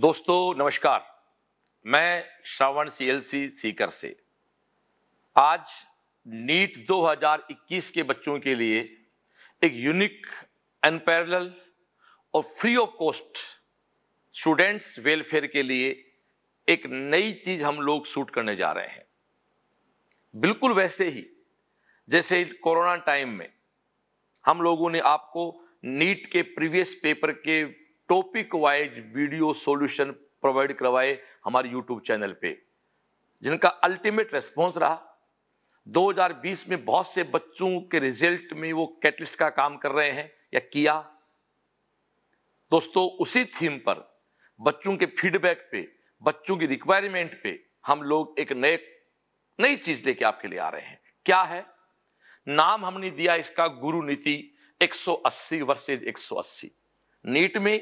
दोस्तों नमस्कार मैं श्रावण सीएलसी सीकर से आज नीट 2021 के बच्चों के लिए एक यूनिक अनपैरल और free of cost students welfare के लिए एक नई चीज़ हम लोग शूट करने जा रहे हैं बिल्कुल वैसे ही जैसे कोरोना टाइम में हम लोगों ने आपको नीट के प्रीवियस पेपर के topic wise video solution provide करवाए हमारे यूट्यूब चैनल पे जिनका अल्टीमेट रेस्पॉन्स रहा 2020 में बहुत से बच्चों के रिजल्ट में वो कैटलिस्ट का काम कर रहे हैं या किया दोस्तों उसी थीम पर बच्चों के फीडबैक पे बच्चों की रिक्वायरमेंट पे हम लोग एक नए नई चीज लेके आपके लिए आ रहे हैं क्या है नाम हमने दिया इसका गुरु नीति 180 वर्सेज 180 नीट में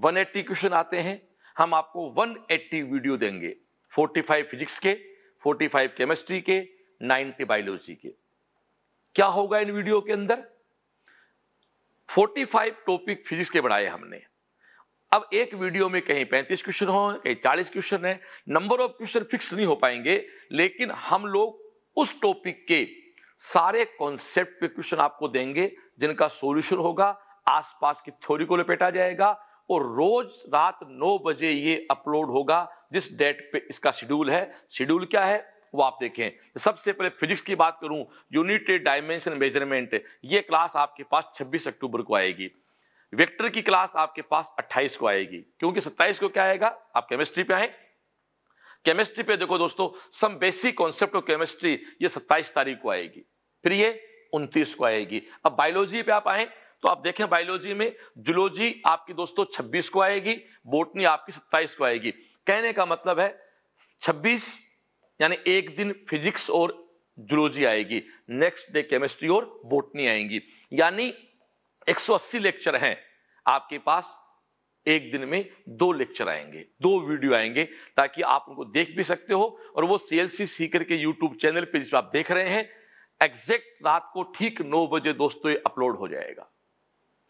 वन एट्टी क्वेश्चन आते हैं हम आपको वन एट्टी वीडियो देंगे फोर्टी फाइव फिजिक्स के फोर्टी फाइव केमिस्ट्री के 90 बायोलॉजी के क्या होगा इन वीडियो के अंदर फोर्टी फाइव टॉपिक फिजिक्स के बनाए हमने अब एक वीडियो में कहीं पैंतीस क्वेश्चन हो कहीं चालीस क्वेश्चन है नंबर ऑफ क्वेश्चन फिक्स नहीं हो पाएंगे लेकिन हम लोग उस टॉपिक के सारे कॉन्सेप्ट पे क्वेश्चन आपको देंगे जिनका सॉल्यूशन होगा आसपास की थ्योरी को लपेटा जाएगा और रोज रात नौ बजे ये अपलोड होगा जिस डेट पे इसका शेड्यूल है शेड्यूल क्या है वो आप देखें सबसे पहले फिजिक्स की बात करूं यूनिट डायमेंशन मेजरमेंट ये क्लास आपके पास 26 अक्टूबर को आएगी वेक्टर की क्लास आपके पास 28 को आएगी क्योंकि 27 को क्या आएगा आप केमिस्ट्री पे आए केमिस्ट्री पे देखो दोस्तों some basic concept of chemistry ये 27 तारीख को आएगी फिर ये 29 को आएगी अब बायोलॉजी पे आप आए तो आप देखें बायोलॉजी में जुलॉजी आपकी दोस्तों 26 को आएगी बोटनी आपकी 27 को आएगी कहने का मतलब है 26 यानी एक दिन फिजिक्स और जुलॉजी आएगी नेक्स्ट डे केमिस्ट्री और बोटनी आएंगी यानी 180 लेक्चर हैं आपके पास एक दिन में दो लेक्चर आएंगे दो वीडियो आएंगे ताकि आप उनको देख भी सकते हो और वो C L C YouTube channel पे जिस आप देख रहे हैं एग्जैक्ट रात को ठीक नौ बजे दोस्तों ये अपलोड हो जाएगा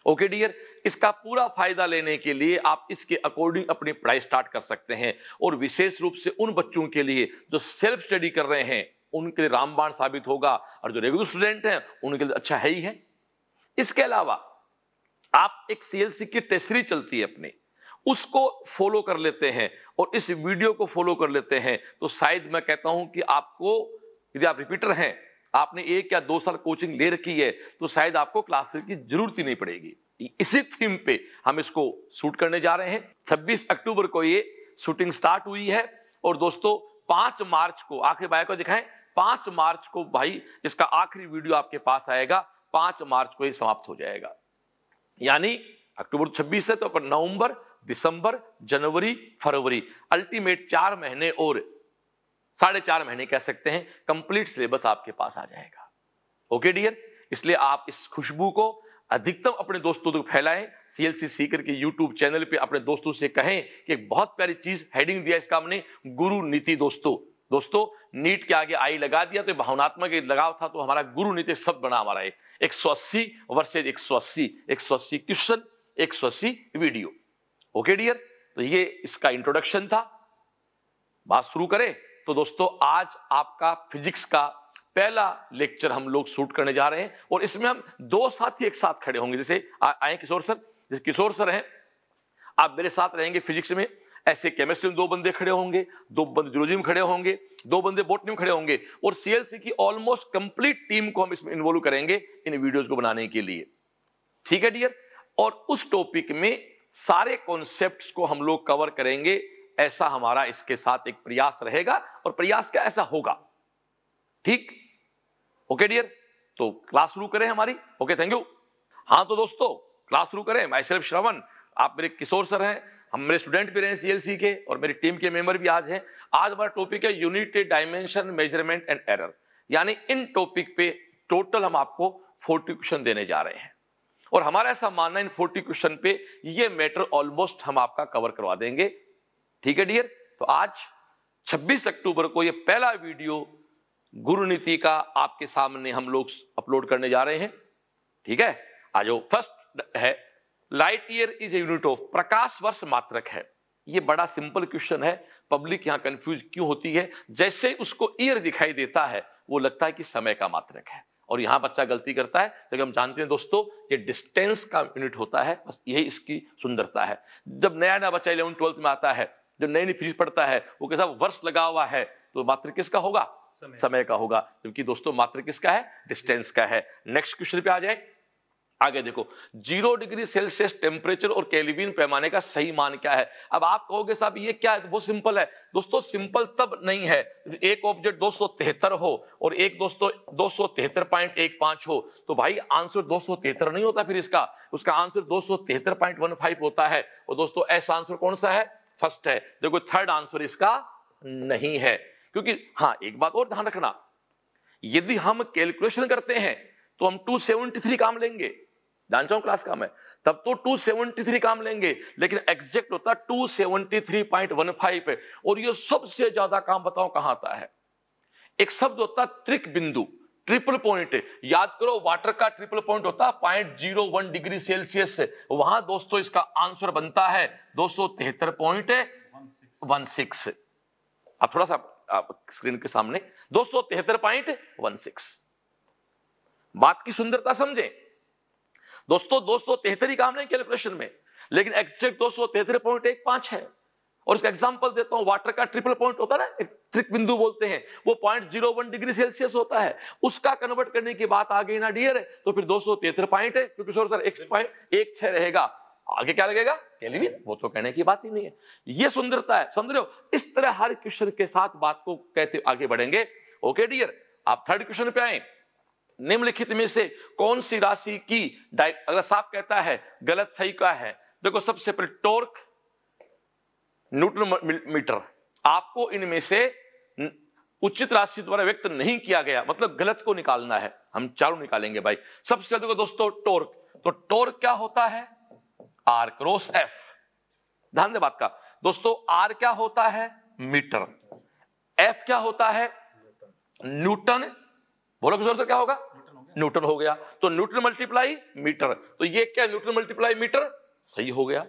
ओके डियर इसका पूरा फायदा लेने के लिए आप इसके अकॉर्डिंग अपनी पढ़ाई स्टार्ट कर सकते हैं और विशेष रूप से उन बच्चों के लिए जो सेल्फ स्टडी कर रहे हैं उनके लिए रामबाण साबित होगा और जो रेगुलर स्टूडेंट हैं उनके लिए अच्छा है ही है इसके अलावा आप एक सीएलसी की टेस्टरी चलती है अपनी उसको फॉलो कर लेते हैं और इस वीडियो को फॉलो कर लेते हैं तो शायद मैं कहता हूं कि आपको यदि आप रिपीटर हैं आपने एक या दो साल कोचिंग ले रखी है तो शायद आपको क्लासेस की जरूरत ही नहीं पड़ेगी इसी थीम पे हम इसको शूट करने जा रहे हैं 26 अक्टूबर को ये शूटिंग स्टार्ट हुई है और दोस्तों पांच मार्च को आखिर भाई को दिखाएं पांच मार्च को भाई इसका आखिरी वीडियो आपके पास आएगा पांच मार्च को ही समाप्त हो जाएगा यानी अक्टूबर 26 है तो नवंबर दिसंबर जनवरी फरवरी अल्टीमेट चार महीने और साढ़े चार महीने कह सकते हैं कंप्लीट सिलेबस आपके पास आ जाएगा ओके डियर इसलिए आप इस खुशबू को अधिकतम अपने दोस्तों तक फैलाएं सी एल सी सीकर के यूट्यूब चैनल पे अपने दोस्तों से कहें कि एक बहुत प्यारी चीज हेडिंग दिया इसका हमने गुरु नीति दोस्तों दोस्तों नीट के आगे आई लगा दिया तो भावनात्मक लगाव था तो हमारा गुरु नीति शब्द बना हमारा एक एक सौ अस्सी वर्सेज एक सौ अस्सी एक सौ अस्सी क्वेश्चन एक सौ अस्सी वीडियो ओके डियर तो ये इसका इंट्रोडक्शन था बात शुरू करें तो दोस्तों आज आपका फिजिक्स का पहला लेक्चर हम लोग शूट करने जा रहे हैं और इसमें हम दो साथी एक साथ खड़े होंगे जैसे आए किशोर सर जैसे किशोर सर हैं आप मेरे साथ रहेंगे फिजिक्स में ऐसे केमिस्ट्री में दो बंदे खड़े होंगे दो बंदे जुलोजी में खड़े होंगे दो बंदे बोटनी में खड़े होंगे और सीएलसी की ऑलमोस्ट कंप्लीट टीम को हम इसमें इन्वॉल्व करेंगे इन वीडियोज को बनाने के लिए ठीक है डियर और उस टॉपिक में सारे कॉन्सेप्ट को हम लोग कवर करेंगे ऐसा हमारा इसके साथ एक प्रयास रहेगा और प्रयास क्या ऐसा होगा ठीक ओके डियर तो क्लास शुरू करें हमारी ओके थैंक यू हाँ तो दोस्तों क्लास शुरू करें मैं सिर्फ श्रवण आप मेरे किशोर सर हैं हम मेरे स्टूडेंट भी रहे सी के और मेरी टीम के मेंबर भी आज हैं आज हमारा टॉपिक है unit dimension measurement and error यानी इन टॉपिक पे टोटल हम आपको फोर्टी क्वेश्चन देने जा रहे हैं और हमारा ऐसा मानना इन फोर्टी क्वेश्चन पे ये मैटर ऑलमोस्ट हम आपका कवर करवा देंगे ठीक है डियर तो आज 26 अक्टूबर को यह पहला वीडियो गुरु नीति का आपके सामने हम लोग अपलोड करने जा रहे हैं ठीक है आज वो फर्स्ट है light year is a unit of प्रकाश वर्ष मात्रक है ये बड़ा सिंपल क्वेश्चन है पब्लिक यहाँ कंफ्यूज क्यों होती है जैसे उसको ईयर दिखाई देता है वो लगता है कि समय का मात्रक है और यहां बच्चा गलती करता है क्योंकि हम जानते हैं दोस्तों ये डिस्टेंस का यूनिट होता है बस यही इसकी सुंदरता है जब नया नया बच्चा इलेवन ट्वेल्थ में आता है जो नई नई फिजिक्स पड़ता है वो कैसा वर्ष लगा हुआ है तो मात्र किसका होगा समय, समय का होगा क्योंकि दोस्तों मात्र किसका है डिस्टेंस का है नेक्स्ट क्वेश्चन पे आ जाए आगे देखो जीरो डिग्री सेल्सियस टेम्परेचर और केलिविन पैमाने का सही मान क्या है अब आप कहोगे साहब ये क्या है तो बहुत सिंपल है दोस्तों सिंपल तब नहीं है एक ऑब्जेक्ट दो हो और एक दोस्तों दो हो तो भाई आंसर दो नहीं होता फिर इसका उसका आंसर दो होता है और दोस्तों ऐसा आंसर कौन सा है फर्स्ट है देखो थर्ड आंसर इसका नहीं है क्योंकि हाँ एक बात और ध्यान रखना यदि हम कैलकुलेशन करते हैं तो हम 273 काम लेंगे चाहूं क्लास काम है तब तो 273 काम लेंगे लेकिन एग्जेक्ट होता है 273.15 है और ये सबसे ज्यादा काम बताओ कहां आता है एक शब्द होता त्रिक बिंदु ट्रिपल पॉइंट याद करो वाटर का ट्रिपल पॉइंट होता है point zero one degree Celsius से वहां दोस्तों इसका आंसर बनता है दो सौ तिहत्तर पॉइंट वन सिक्स अब थोड़ा सा आप स्क्रीन के सामने दो सौ तिहत्तर पॉइंट वन सिक्स बात की सुंदरता समझे दोस्तों दो सौ तिहत्तर ही काम नहीं कैलकुलेशन में लेकिन एक्सेक्ट दो सौ तिहत्तर पॉइंट एक पांच है और उसका एग्जाम्पल देता हूँ वाटर का ट्रिपल पॉइंट होता है ना एक त्रिक बिंदु बोलते हैं वो point zero one degree Celsius होता है उसका कन्वर्ट करने की बात आ गई ना डियर है तो फिर दो सौ तिहत्तर पॉइंट है क्योंकि सर सर एक पॉइंट एक छह रहेगा आगे क्या लगेगा केल्विन हाँ। वो तो कहने की बात ही नहीं है ये सुंदरता है समझ रहे हो इस तरह हर क्वेश्चन के साथ बात को कहते आगे बढ़ेंगे ओके डियर आप थर्ड क्वेश्चन पे आए निम्नलिखित में से कौन सी राशि की अगर साफ कहता है गलत सही का है देखो सबसे पहले टोर्क न्यूटन मीटर आपको इनमें से उचित राशि द्वारा व्यक्त नहीं किया गया मतलब गलत को निकालना है हम चारों निकालेंगे भाई सबसे ज्यादा दोस्तों टोर्क तो टोर्क क्या होता है आर क्रोस एफ ध्यान दे बात का दोस्तों आर क्या होता है मीटर एफ क्या होता है न्यूटन बोलो कुछ क्या होगा न्यूटन हो गया तो न्यूटन मल्टीप्लाई मीटर तो ये क्या न्यूटन मल्टीप्लाई मीटर सही हो गया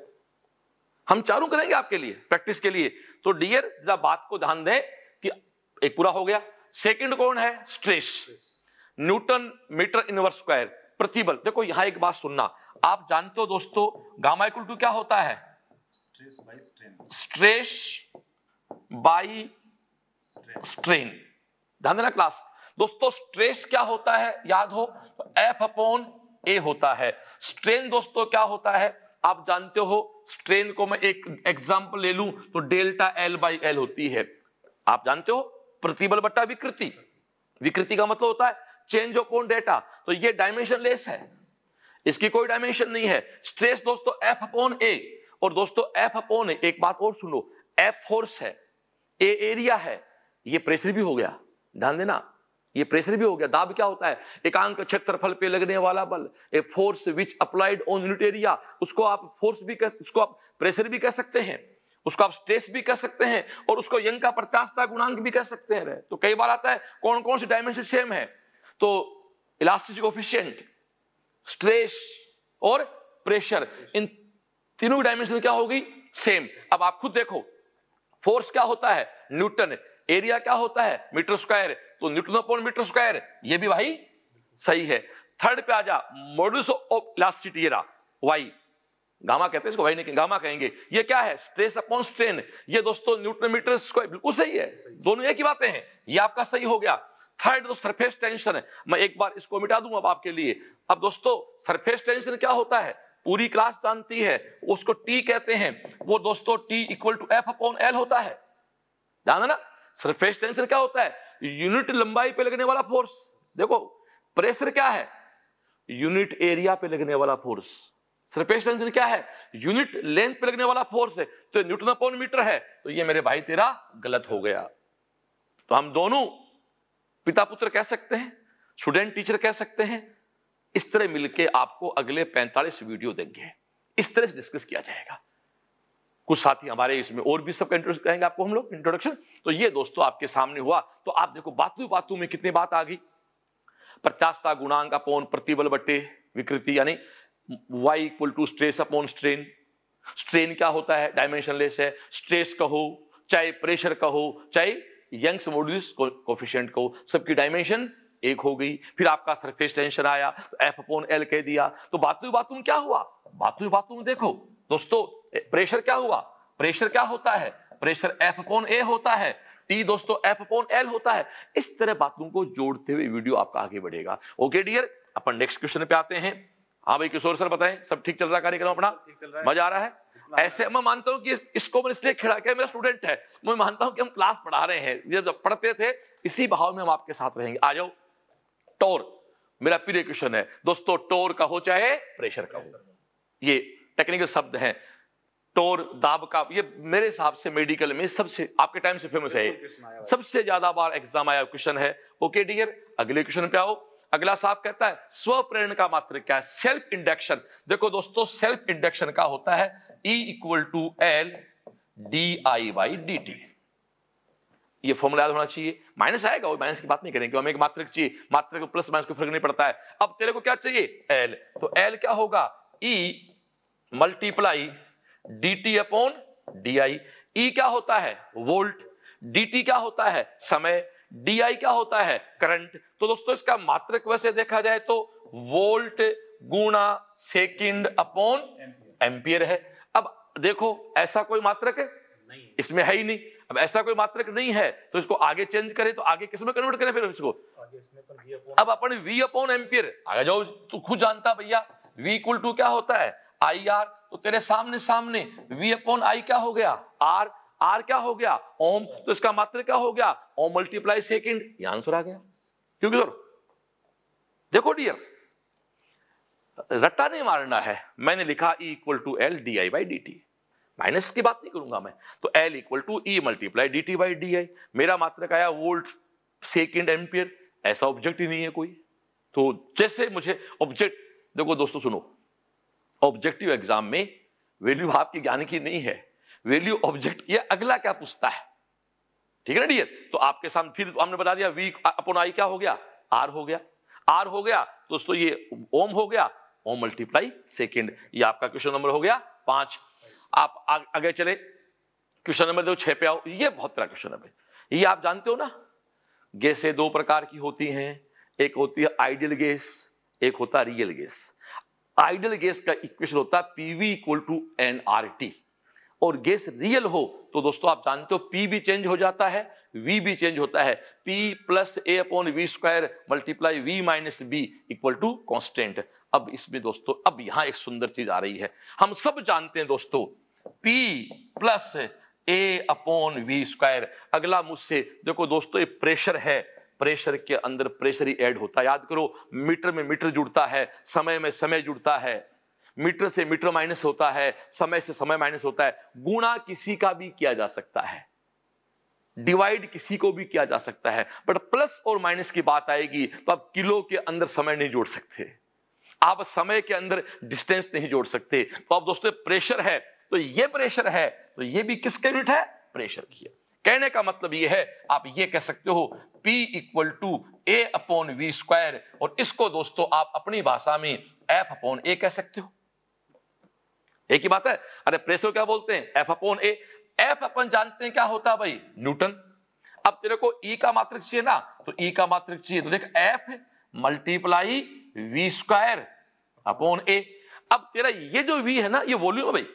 हम चारों करेंगे आपके लिए प्रैक्टिस के लिए तो डियर जरा बात को ध्यान दें कि एक पूरा हो गया सेकंड कौन है stress newton metre inverse square प्रतिबल देखो यहां एक बात सुनना आप जानते हो दोस्तों गामा इक्वल टू क्या होता है stress by strain stress by strain ध्यान देना क्लास दोस्तों स्ट्रेस क्या होता है याद हो तो एफ अपॉन ए होता है स्ट्रेन दोस्तों क्या होता है आप जानते हो स्ट्रेन को मैं एक एग्जाम्पल ले लूं तो डेल्टा एल बाई एल होती है आप जानते हो प्रतिबल बट्टा विकृति विकृति का मतलब होता है चेंज ऑफ कौन डेटा तो ये डायमेंशन लेस है इसकी कोई डायमेंशन नहीं है स्ट्रेस दोस्तों एफ अपॉन ए और दोस्तों एफ अपॉन ए एक बात और सुनो एफ फोर्स है ए एरिया है ये प्रेशर भी हो गया ध्यान देना ये प्रेशर भी हो गया दाब क्या होता है एकांक क्षेत्रफल पे लगने वाला बल a force which applied on unit area उसको आप फोर्स भी कह उसको आप प्रेशर भी कह सकते हैं उसको आप स्ट्रेस भी कह सकते हैं और उसको यंग का प्रत्यास्था गुणांक भी कह सकते हैं तो कई बार आता है कौन कौन से डायमेंशन सेम है तो इलास्टिक कोफिशियंट स्ट्रेस और प्रेशर इन तीनों डायमेंशन क्या होगी सेम अब आप खुद देखो फोर्स क्या होता है न्यूटन एरिया क्या होता है मीटर स्क्वायर तो न्यूटन अपॉन मीटर स्क्वायर ये भी भाई सही है थर्ड पे आ जा modulus of elasticity Y gamma कहते हैं इसको भाई नहीं गामा कहेंगे ये क्या है स्ट्रेस अपॉन स्ट्रेन ये दोस्तों न्यूटन मीटर स्क्वायर बिल्कुल सही है दोनों एक ही बातें हैं ये आपका सही हो गया थर्ड दोस्तों सरफेस टेंशन है मैं एक बार इसको मिटा दूं अब आपके लिए अब दोस्तों सरफेस टेंशन क्या होता है पूरी क्लास जानती है उसको टी कहते हैं वो दोस्तों T equal to F upon L होता है जाना ना सरफेस टेंशन क्या होता है यूनिट लंबाई पे लगने वाला फोर्स देखो प्रेशर क्या है यूनिट एरिया पे लगने वाला फोर्स सरफेस टेंशन क्या है यूनिट लेंथ पे लगने वाला फोर्स है तो न्यूटन अपॉन मीटर है तो ये मेरे भाई तेरा गलत हो गया तो हम दोनों पिता पुत्र कह सकते हैं स्टूडेंट टीचर कह सकते हैं इस तरह मिलके आपको अगले 45 वीडियो देंगे इस तरह से डिस्कस किया जाएगा कुछ साथी हमारे इसमें और भी सबका इंट्रोडक्शन कहेंगे आपको हम लोग इंट्रोडक्शन तो ये दोस्तों आपके सामने हुआ तो आप देखो बातों बातों में कितनी बात आ गई प्रत्यास्था गुणांक अपोन प्रतिबल बट्टे विकृति यानी Y equal to stress upon strain strain क्या होता है डायमेंशनलेस है स्ट्रेस कहो चाहे प्रेशर कहो चाहे यंग्स मॉड्यूलस कोफिशियंट कहो सबकी डायमेंशन एक हो गई फिर आपका सरफेस टेंशन आया तो एफ अपोन एल कह दिया तो बातों बातों में क्या हुआ बातों बातों में देखो दोस्तों प्रेशर क्या हुआ प्रेशर क्या होता है प्रेशर एफ अपॉन ए होता है टी दोस्तों एफ अपॉन एल होता है इस तरह बातों को जोड़ते हुए वीडियो आपका आगे बढ़ेगा ओके डियर अपन नेक्स्ट क्वेश्चन पे आते हैं हाँ भाई किशोर सर बताएं सब ठीक चल रहा कार्यक्रम अपना मजा आ रहा है ऐसे मैं मानता हूँ कि इसको मैं इसलिए खिड़ा किया मेरा स्टूडेंट है मैं मानता हूँ कि हम क्लास पढ़ा रहे हैं जब जब पढ़ते थे इसी भाव में हम आपके साथ रहेंगे आ जाओ टोर मेरा प्रिय क्वेश्चन है दोस्तों टोर का हो चाहे प्रेशर का हो ये टेक्निकल शब्द हैं टोर दाब का ये मेरे हिसाब से मेडिकल में सबसे आपके टाइम से फेमस है सबसे ज्यादा बार एग्जाम आया क्वेश्चन है ओके डियर अगले क्वेश्चन पे आओ अगला साहब कहता है स्व प्रेरण का मात्र क्या है सेल्फ इंडक्शन देखो दोस्तों सेल्फ इंडक्शन का होता है E equal to L D I by D T ये फॉर्मूला याद होना चाहिए माइनस आएगा वो माइनस की बात नहीं करेंगे हमें एक मात्रिक चाहिए मात्रिक को प्लस माइनस को फर्क नहीं पड़ता है अब तेरे को क्या चाहिए एल तो एल क्या होगा E e multiply D T upon D I E क्या होता है वोल्ट डी टी क्या होता है समय डी आई क्या होता है करंट तो दोस्तों इसका मात्रक वैसे देखा जाए तो वोल्ट गुणा सेकेंड अपॉन एम्पियर है अब देखो ऐसा कोई मात्रक है इसमें है ही नहीं अब ऐसा कोई मात्रक नहीं है तो इसको आगे चेंज करें तो आगे किस में कन्वर्ट करें फिर इसको अब अपन वी अपॉन एम्पियर आगे जाओ तू खुद जानता भैया वी इक्वल टू क्या होता है आई आर तो तेरे सामने सामने वी अपॉन आई क्या हो गया आर आर क्या हो गया ओम तो इसका मात्र क्या हो गया ओम मल्टीप्लाई सेकेंड ये आंसर आ गया क्योंकि सर देखो डियर रट्टा नहीं मारना है मैंने लिखा E equal to L D I by D T minus की बात नहीं करूंगा मैं तो L equal to E multiply D T by D I मेरा मात्रक आया वोल्ट सेकेंड एम्पियर ऐसा ऑब्जेक्ट ही नहीं है कोई तो जैसे मुझे ऑब्जेक्ट देखो दोस्तों सुनो ऑब्जेक्टिव एग्जाम में वैल्यू आपके ज्ञान की नहीं है वैल्यू ऑब्जेक्ट ये अगला क्या पूछता है ठीक है ना डीएल तो आपके सामने फिर हमने बता दिया वी अपन आई क्या हो गया आर हो गया आर हो गया दोस्तों ये ओम हो गया ओम मल्टीप्लाई सेकेंड ये आपका क्वेश्चन नंबर हो गया पांच आप आगे चले क्वेश्चन नंबर दो छह पे आओ ये बहुत बड़ा क्वेश्चन नंबर ये आप जानते हो ना गैसें दो प्रकार की होती हैं एक होती है आइडियल गैस एक होता है रियल गैस आइडियल गैस का इक्वेशन होता है PV equal to N R T और गैस रियल हो तो दोस्तों आप जानते हो पी भी चेंज हो जाता है वी भी चेंज होता है P plus A upon V square multiply V minus B equal to constant अब इसमें दोस्तों अब यहां एक सुंदर चीज आ रही है हम सब जानते हैं दोस्तों P plus A upon V square अगला मुझसे देखो दोस्तों ये प्रेशर है प्रेशर के अंदर प्रेशर ही ऐड होता है याद करो मीटर में मीटर जुड़ता है समय में समय जुड़ता है मीटर से मीटर माइनस होता है समय से समय माइनस होता है गुणा किसी का भी किया जा सकता है डिवाइड किसी को भी किया जा सकता है बट प्लस और माइनस की बात आएगी तो आप किलो के अंदर समय नहीं जोड़ सकते आप समय के अंदर डिस्टेंस नहीं जोड़ सकते तो आप दोस्तों प्रेशर है तो ये प्रेशर है तो ये भी किसके यूनिट है प्रेशर की है कहने का मतलब ये है आप ये कह सकते हो P equal to A upon V square और इसको दोस्तों आप अपनी भाषा में एफ अपॉन ए कह सकते हो एक ही बात है अरे प्रेशर क्या बोलते हैं एफ अपॉन ए एफ अपन जानते हैं क्या होता है भाई न्यूटन अब तेरे को ई e का मात्रक चाहिए ना तो ई e का मात्रक चाहिए तो देख F multiply V square upon A अब तेरा ये जो वी है ना ये वॉल्यूम है भाई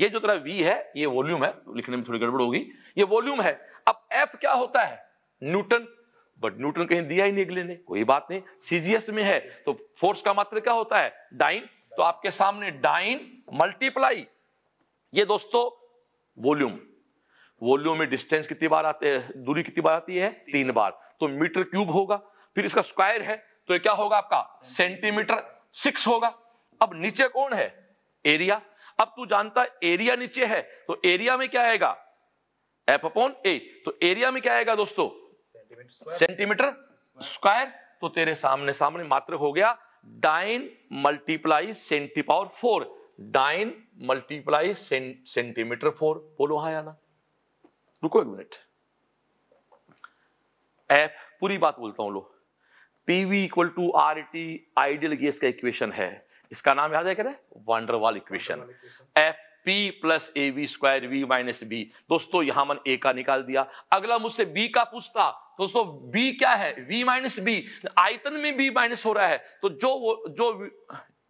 ये जो तेरा वी है ये वॉल्यूम है लिखने में थोड़ी गड़बड़ होगी ये वॉल्यूम है अब एफ क्या होता है न्यूटन बट न्यूटन कहीं दिया ही नहीं अगले ने कोई बात नहीं सीजीएस में है तो फोर्स का मात्र मतलब क्या होता है डाइन तो आपके सामने डाइन मल्टीप्लाई ये दोस्तों वॉल्यूम वॉल्यूम में डिस्टेंस कितनी बार आते हैं दूरी कितनी बार आती है तीन बार तो मीटर क्यूब होगा फिर इसका स्क्वायर है तो ये क्या होगा आपका सेंटीमीटर सिक्स होगा अब नीचे कौन है एरिया अब तू जानता है एरिया नीचे है तो एरिया में क्या आएगा एफ अपॉन ए तो एरिया में क्या आएगा दोस्तों सेंटीमीटर स्क्वायर तो तेरे सामने सामने मात्र हो गया dyne multiply centi power four dyne multiply centimetre four बोलो हाँ आना रुको एक मिनट एफ पूरी बात बोलता हूं लो PV equal to R T ideal gas का इक्वेशन है इसका नाम याद है क्या van der Waals equation F P plus A V square V minus B दोस्तों यहां मन ए का निकाल दिया अगला मुझसे बी का पूछता दोस्तों बी क्या है वी माइनस बी आयतन में बी माइनस हो रहा है तो जो वो जो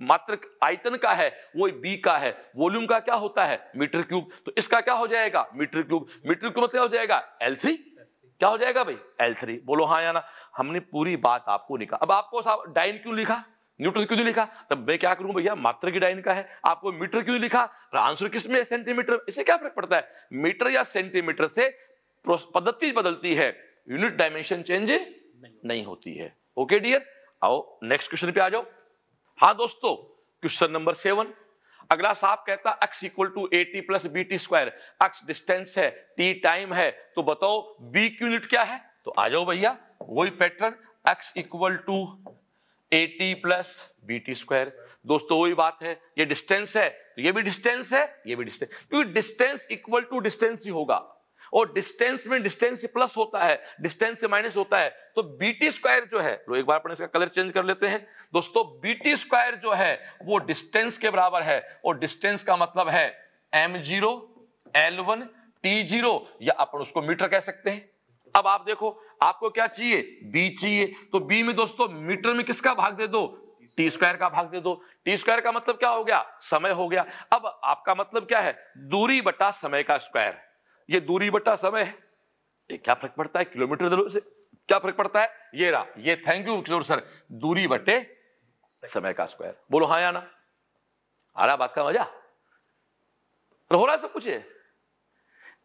मात्र आयतन का है वो बी का है वॉल्यूम का क्या होता है मीटर क्यूब तो इसका क्या हो जाएगा मीटर क्यूब मीटर क्यूब मतलब क्या हो जाएगा एल थ्री क्या हो जाएगा भाई एल थ्री बोलो हाँ या ना हमने पूरी बात आपको लिखा अब आपको साहब डाइन क्यों लिखा न्यूटन क्यों लिखा तब मैं क्या करूं भैया मात्र की डाइन का है आपको मीटर क्यों लिखा आंसर किसमें सेंटीमीटर इसे क्या फर्क पड़ता है मीटर या सेंटीमीटर से पद्धति बदलती है यूनिट डायमेंशन चेंज नहीं होती है ओके डियर आओ नेक्स्ट क्वेश्चन पे आ जाओ हाँ दोस्तों क्वेश्चन नंबर सेवन अगला साहब कहता x equal to A T plus B T square X distance है t टाइम है तो बताओ b की यूनिट क्या है तो आ जाओ भैया वही pattern x equal to A T plus B T square दोस्तों वही बात है ये डिस्टेंस है तो ये भी डिस्टेंस है ये भी डिस्टेंस क्योंकि डिस्टेंस इक्वल टू डिस्टेंस ही होगा और डिस्टेंस में डिस्टेंस से प्लस होता है डिस्टेंस से माइनस होता है तो बी स्क्वायर जो है लो एक बार अपने इसका कलर चेंज कर लेते हैं दोस्तों बी स्क्वायर जो है वो डिस्टेंस के बराबर है और डिस्टेंस का मतलब है M zero L one T zero या अपन उसको मीटर कह सकते हैं अब आप देखो आपको क्या चाहिए बी चाहिए तो बी में दोस्तों मीटर में किसका भाग दे दो टी स्क्वायर का भाग दे दो टी स्क्वायर का मतलब क्या हो गया समय हो गया अब आपका मतलब क्या है दूरी बटा समय का स्क्वायर ये दूरी बटा समय है ये क्या फर्क पड़ता है किलोमीटर से क्या फर्क पड़ता है ये रहा ये थैंक यू किशोर सर दूरी बटे समय का स्क्वायर बोलो हाँ या ना आ रहा बात का मजा हो रहा है सब कुछ है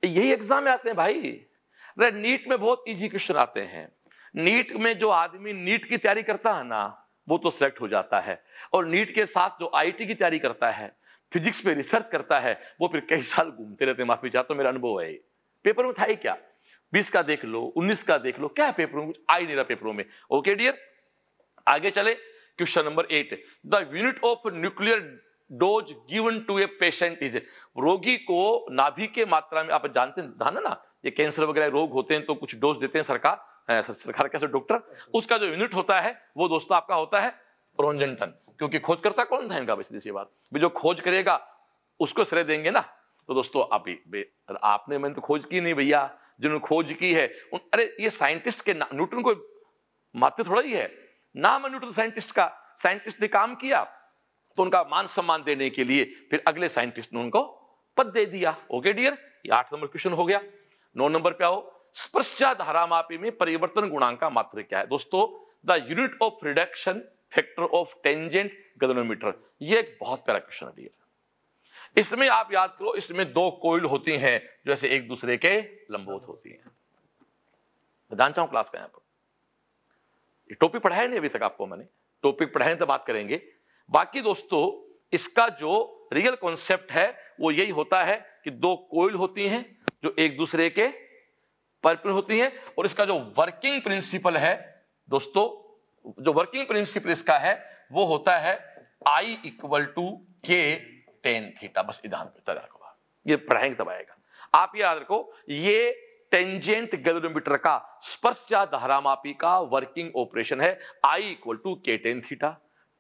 यही एग्जाम में आते हैं भाई अरे नीट में बहुत इजी क्वेश्चन आते हैं नीट में जो आदमी नीट की तैयारी करता है ना वो तो सेलेक्ट हो जाता है और नीट के साथ जो आईटी की तैयारी करता है फिजिक्स पे रिसर्च करता है वो फिर कई साल घूमते रहते हैं माफी चाहता तो मेरा अनुभव है पेपर में था ही क्या बीस का देख लो उन्नीस का देख लो क्या पेपरों में कुछ आ ही नहीं रहा पेपरों में ओके डियर आगे चले question number eight the unit of nuclear dose given to a patient is रोगी को नाभि के मात्रा में आप जानते हैं धाना ना ये कैंसर वगैरह रोग होते हैं तो कुछ डोज देते हैं सरकार सरकार कैसे डॉक्टर उसका जो यूनिट होता है वो दोस्तों आपका होता है रोंजन टन क्योंकि खोजकर्ता कौन था इनका सीधी सी बात भी जो खोज करेगा उसको श्रेय देंगे ना तो दोस्तों आप आपने मैंने तो खोज की नहीं भैया जिन्होंने खोज की है उन अरे ये साइंटिस्ट के न्यूटन को मात्र थोड़ा ही है नाम है न्यूटन साइंटिस्ट का साइंटिस्ट ने काम किया तो उनका मान सम्मान देने के लिए फिर अगले साइंटिस्ट ने उनको पद दे दिया ओके डियर ये आठ नंबर क्वेश्चन हो गया नौ नंबर पे आओ स्पर्शा धारामापी में परिवर्तन गुणांक का मात्र क्या है दोस्तों the unit of reduction factor of tangent galvanometer ये एक बहुत प्यारा क्वेश्चन है इसमें आप याद करो इसमें दो कोयल होती हैं जो ऐसे एक दूसरे के लंबोत होती हैं मैं जान चाहूँ क्लास का यहां पर ये टॉपिक पढ़ाया नहीं अभी तक आपको मैंने टॉपिक पढ़ाए तो बात करेंगे बाकी दोस्तों इसका जो रियल कॉन्सेप्ट है वो यही होता है कि दो कोयल होती हैं जो एक दूसरे के परपिल होती हैं और इसका जो वर्किंग प्रिंसिपल है दोस्तों जो वर्किंग प्रिंसिपल इसका है वो होता है I equal to K tan theta बस इधान ये प्रहंग तब आएगा आप याद रखो ये टेंजेंट गैलोमीटर का धारा धारामापी का वर्किंग ऑपरेशन है I equal to K tan theta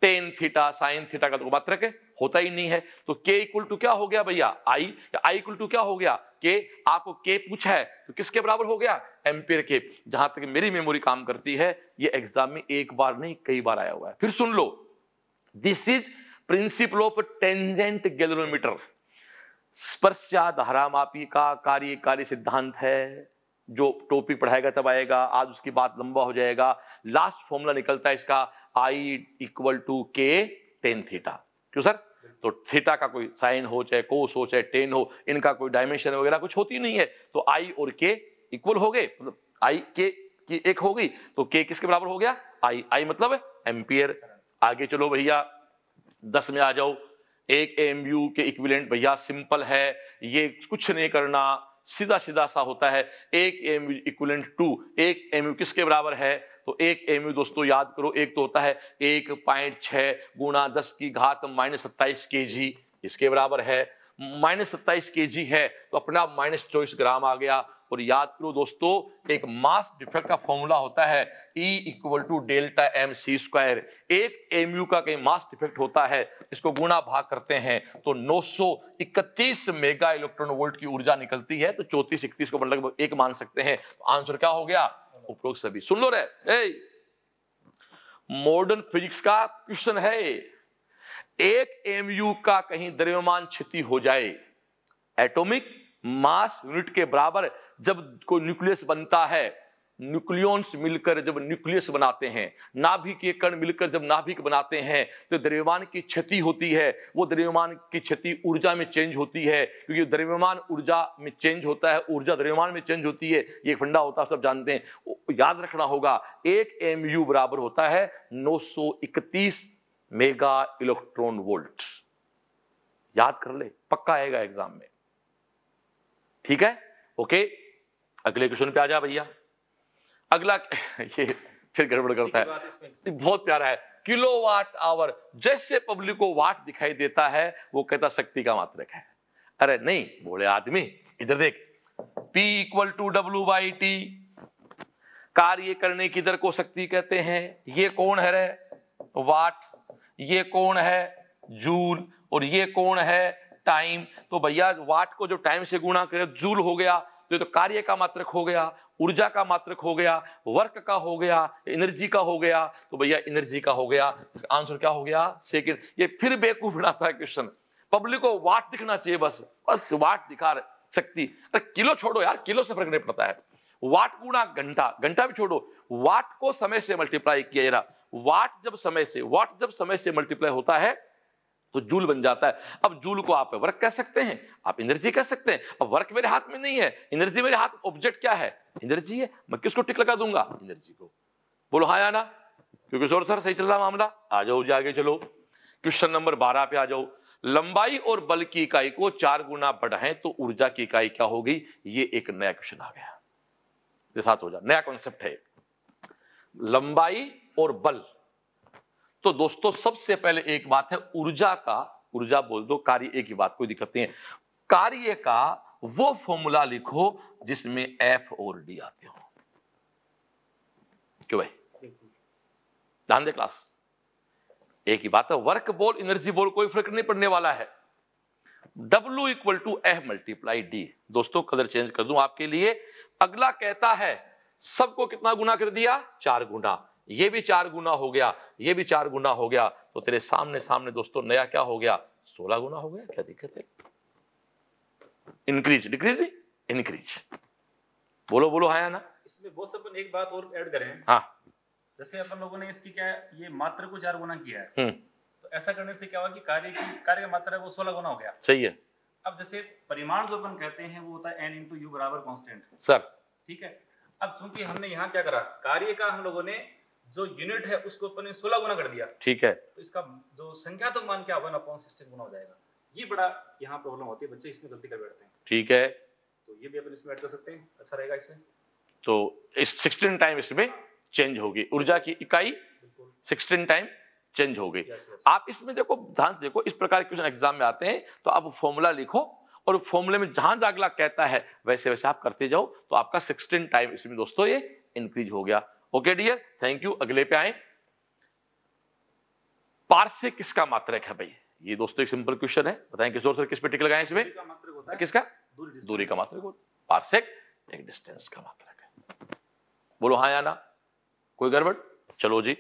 tan theta sine theta का तो मात्रक होता ही नहीं है तो के इक्वल टू क्या हो गया भैया आई आई इक्वल टू क्या हो गया के आपको के पूछा है तो किसके बराबर हो गया एम्पियर के जहां तक मेरी मेमोरी काम करती है ये एग्जाम में एक बार नहीं कई बार आया हुआ है फिर सुन लो this is principle of tangent galvanometer स्पर्शा स्पर्शाधारामापी का कार्यकारी सिद्धांत है जो टॉपिक पढ़ाएगा तब आएगा आज उसकी बात लंबा हो जाएगा लास्ट फॉर्मूला निकलता है इसका I equal to K tan theta क्यों सर तो थीटा का कोई साइन हो चाहे कोस हो चाहे टेन हो इनका कोई डायमेंशन वगैरह कुछ होती नहीं है तो आई और के इक्वल हो गए मतलब आई के की एक हो गई तो के किसके बराबर हो गया आई आई मतलब एम्पियर आगे चलो भैया दस में आ जाओ एक एम यू के इक्विलेंट भैया सिंपल है ये कुछ नहीं करना सीधा सीधा सा होता है एक एम इक्विलेंट टू एक एम किसके बराबर है तो एक एमयू दोस्तों याद करो एक तो होता है एक पॉइंट छः गुणा दस की घात माइनस सत्ताईस के जी इसके बराबर है माइनस सत्ताईस के जी है तो अपना माइनस चौबीस ग्राम आ गया और याद करो दोस्तों एक मास डिफेक्ट का फॉर्मूला होता है E equal to delta M C square एक एम यू का कहीं मास डिफेक्ट होता है इसको गुणा भाग करते हैं तो 931 मेगा इलेक्ट्रॉन वोल्ट की ऊर्जा निकलती है तो चौतीस इकतीस को मतलब एक मान सकते हैं तो आंसर क्या हो गया उपरोक्त सभी सुन लो रे मॉडर्न फिजिक्स का क्वेश्चन है एक एमयू का कहीं द्रव्यमान क्षति हो जाए एटॉमिक मास यूनिट के बराबर जब कोई न्यूक्लियस बनता है न्यूक्लियॉन्स मिलकर जब न्यूक्लियस बनाते हैं नाभि के कण मिलकर जब नाभिक बनाते हैं तो द्रव्यमान की क्षति होती है वो द्रव्यमान की क्षति ऊर्जा में चेंज होती है क्योंकि द्रव्यमान ऊर्जा में चेंज होता है ऊर्जा द्रव्यमान में चेंज होती है ये फंडा होता है सब जानते हैं याद रखना होगा एक एम बराबर होता है नौ मेगा इलेक्ट्रॉन वोल्ट याद कर ले पक्का आएगा एग्जाम में ठीक है ओके अगले क्वेश्चन पे आ जा भैया अगला ये फिर गड़बड़ करता है बहुत प्यारा है किलो वाट आवर जैसे पब्लिक को वाट दिखाई देता है वो कहता शक्ति का मात्रक है अरे नहीं बोले आदमी इधर देख P equal to W by T कार्य करने की दर को शक्ति कहते हैं ये कौन है रे वाट ये कौन है जूल और ये कौन है टाइम तो भैया वाट को जो टाइम से गुणा करे जूल हो गया ये तो कार्य का मात्रक हो गया ऊर्जा का मात्रक हो गया वर्क का हो गया एनर्जी का हो गया तो भैया एनर्जी का हो गया आंसर क्या हो गया सेकेंड ये फिर बेवकूफ बनाता है क्वेश्चन पब्लिक को वाट दिखना चाहिए बस बस वाट दिखा शक्ति अरे किलो छोड़ो यार किलो से फर्क नहीं पड़ता है वाट गुणा घंटा घंटा भी छोड़ो वाट को समय से मल्टीप्लाई किया जा रहा वाट जब समय से वाट जब समय से मल्टीप्लाई होता है तो जूल बन जाता है अब जूल को आप वर्क कह सकते हैं आप एनर्जी कह सकते हैं अब वर्क मेरे हाथ में नहीं है एनर्जी मेरे हाथ ऑब्जेक्ट क्या है एनर्जी है मैं किसको टिक लगा दूंगा एनर्जी को बोलो हाँ आना क्योंकि जोर सर सही चल रहा मामला आ जाओ जी आगे चलो क्वेश्चन नंबर बारह पे आ जाओ लंबाई और बल की इकाई को चार गुना बढ़ाएं तो ऊर्जा की इकाई क्या हो गई ये एक नया क्वेश्चन आ गया साथ हो जाए नया कॉन्सेप्ट है लंबाई और बल तो दोस्तों सबसे पहले एक बात है ऊर्जा का ऊर्जा बोल दो कार्य एक ही बात कोई दिक्कत नहीं है कार्य का वो फॉर्मूला लिखो जिसमें एफ और डी आते हो क्यों भाई ध्यान दे क्लास एक ही बात है वर्क बोल एनर्जी बोल कोई फर्क नहीं पड़ने वाला है W equal to F multiply D दोस्तों कलर चेंज कर दूं आपके लिए अगला कहता है सबको कितना गुना कर दिया चार गुना ये भी चार गुना हो गया ये भी चार गुना हो गया तो तेरे सामने सामने दोस्तों नया क्या हो गया सोलह गुना हो गया क्या दिक्कत है इंक्रीज डिक्रीज इंक्रीज बोलो बोलो हाया ना इसमें बहुत सब एक बात और ऐड करें हाँ जैसे अपन लोगों ने इसकी क्या ये मात्र को चार गुना किया है हम्म। तो ऐसा करने से क्या हुआ कि कार्य की कार्य का मात्रा वो सोलह गुना हो गया सही है अब जैसे परिमाण जो अपन कहते हैं वो होता है एन इंटू यू बराबर कॉन्स्टेंट सर ठीक है अब चूंकि हमने यहाँ क्या करा कार्य का हम लोगों ने जो यूनिट है उसको अपने सोलह गुना कर दिया ठीक है तो इसका जो संख्या तो मान क्या वन अपॉन सिक्सटीन गुना हो जाएगा ये बड़ा यहाँ प्रॉब्लम होती है बच्चे इसमें गलती कर बैठते हैं ठीक है तो ये भी अपन इसमें ऐड कर सकते हैं अच्छा रहेगा इसमें तो इस सिक्सटीन टाइम इसमें चेंज होगी ऊर्जा की इकाई सिक्सटीन टाइम चेंज हो गई आप इसमें देखो ध्यान से देखो इस प्रकार के क्वेश्चन एग्जाम में आते हैं तो आप फॉर्मूला लिखो और फॉर्मूले में जहां जागला कहता है वैसे वैसे आप करते जाओ तो आपका सिक्सटीन टाइम इसमें दोस्तों ये इंक्रीज हो गया ओके डियर थैंक यू अगले पे आए पार्श्य किसका मात्रक है भाई ये दोस्तों एक सिंपल क्वेश्चन है बताएं किस सर किस पे टिक लगाए इसमें किसका दूरी, दूरी का मात्रक होता हाँ, पार्सेक एक डिस्टेंस का मात्रक है बोलो हाँ या ना कोई गड़बड़ चलो जी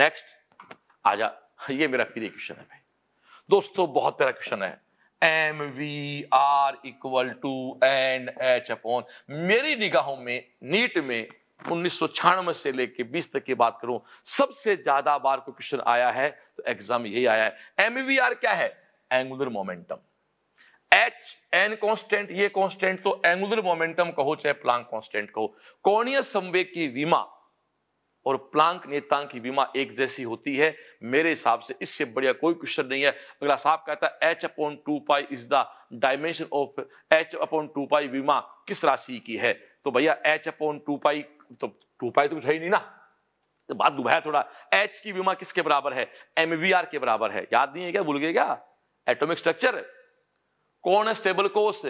नेक्स्ट आजा ये मेरा प्रिय क्वेश्चन है भाई दोस्तों बहुत प्यारा क्वेश्चन है M V R equal to N H upon मेरी निगाहों में नीट में उन्नीस से लेके 20 तक की बात करूं सबसे ज्यादा बार को क्वेश्चन आया है तो एग्जाम यही आया है एमवीआर क्या है angular momentum H N constant ये कांस्टेंट तो एंगुलर मोमेंटम कहो चाहे प्लांक कांस्टेंट कहो कोणीय संवेग की विमा और प्लांक नेतांक की विमा एक जैसी होती है मेरे हिसाब से इससे बढ़िया कोई क्वेश्चन नहीं है अगला साहब कहता है H upon two pi is the dimension of H upon two pi विमा किस राशि की है तो भैया एच अपॉन टू पाई तो टू पाई तो कुछ ही नहीं ना तो बात दुबाया थोड़ा एच की बीमा किसके बराबर है एम के बराबर है याद नहीं है क्या भूल गए क्या एटोमिक स्ट्रक्चर कौन है स्टेबल कोष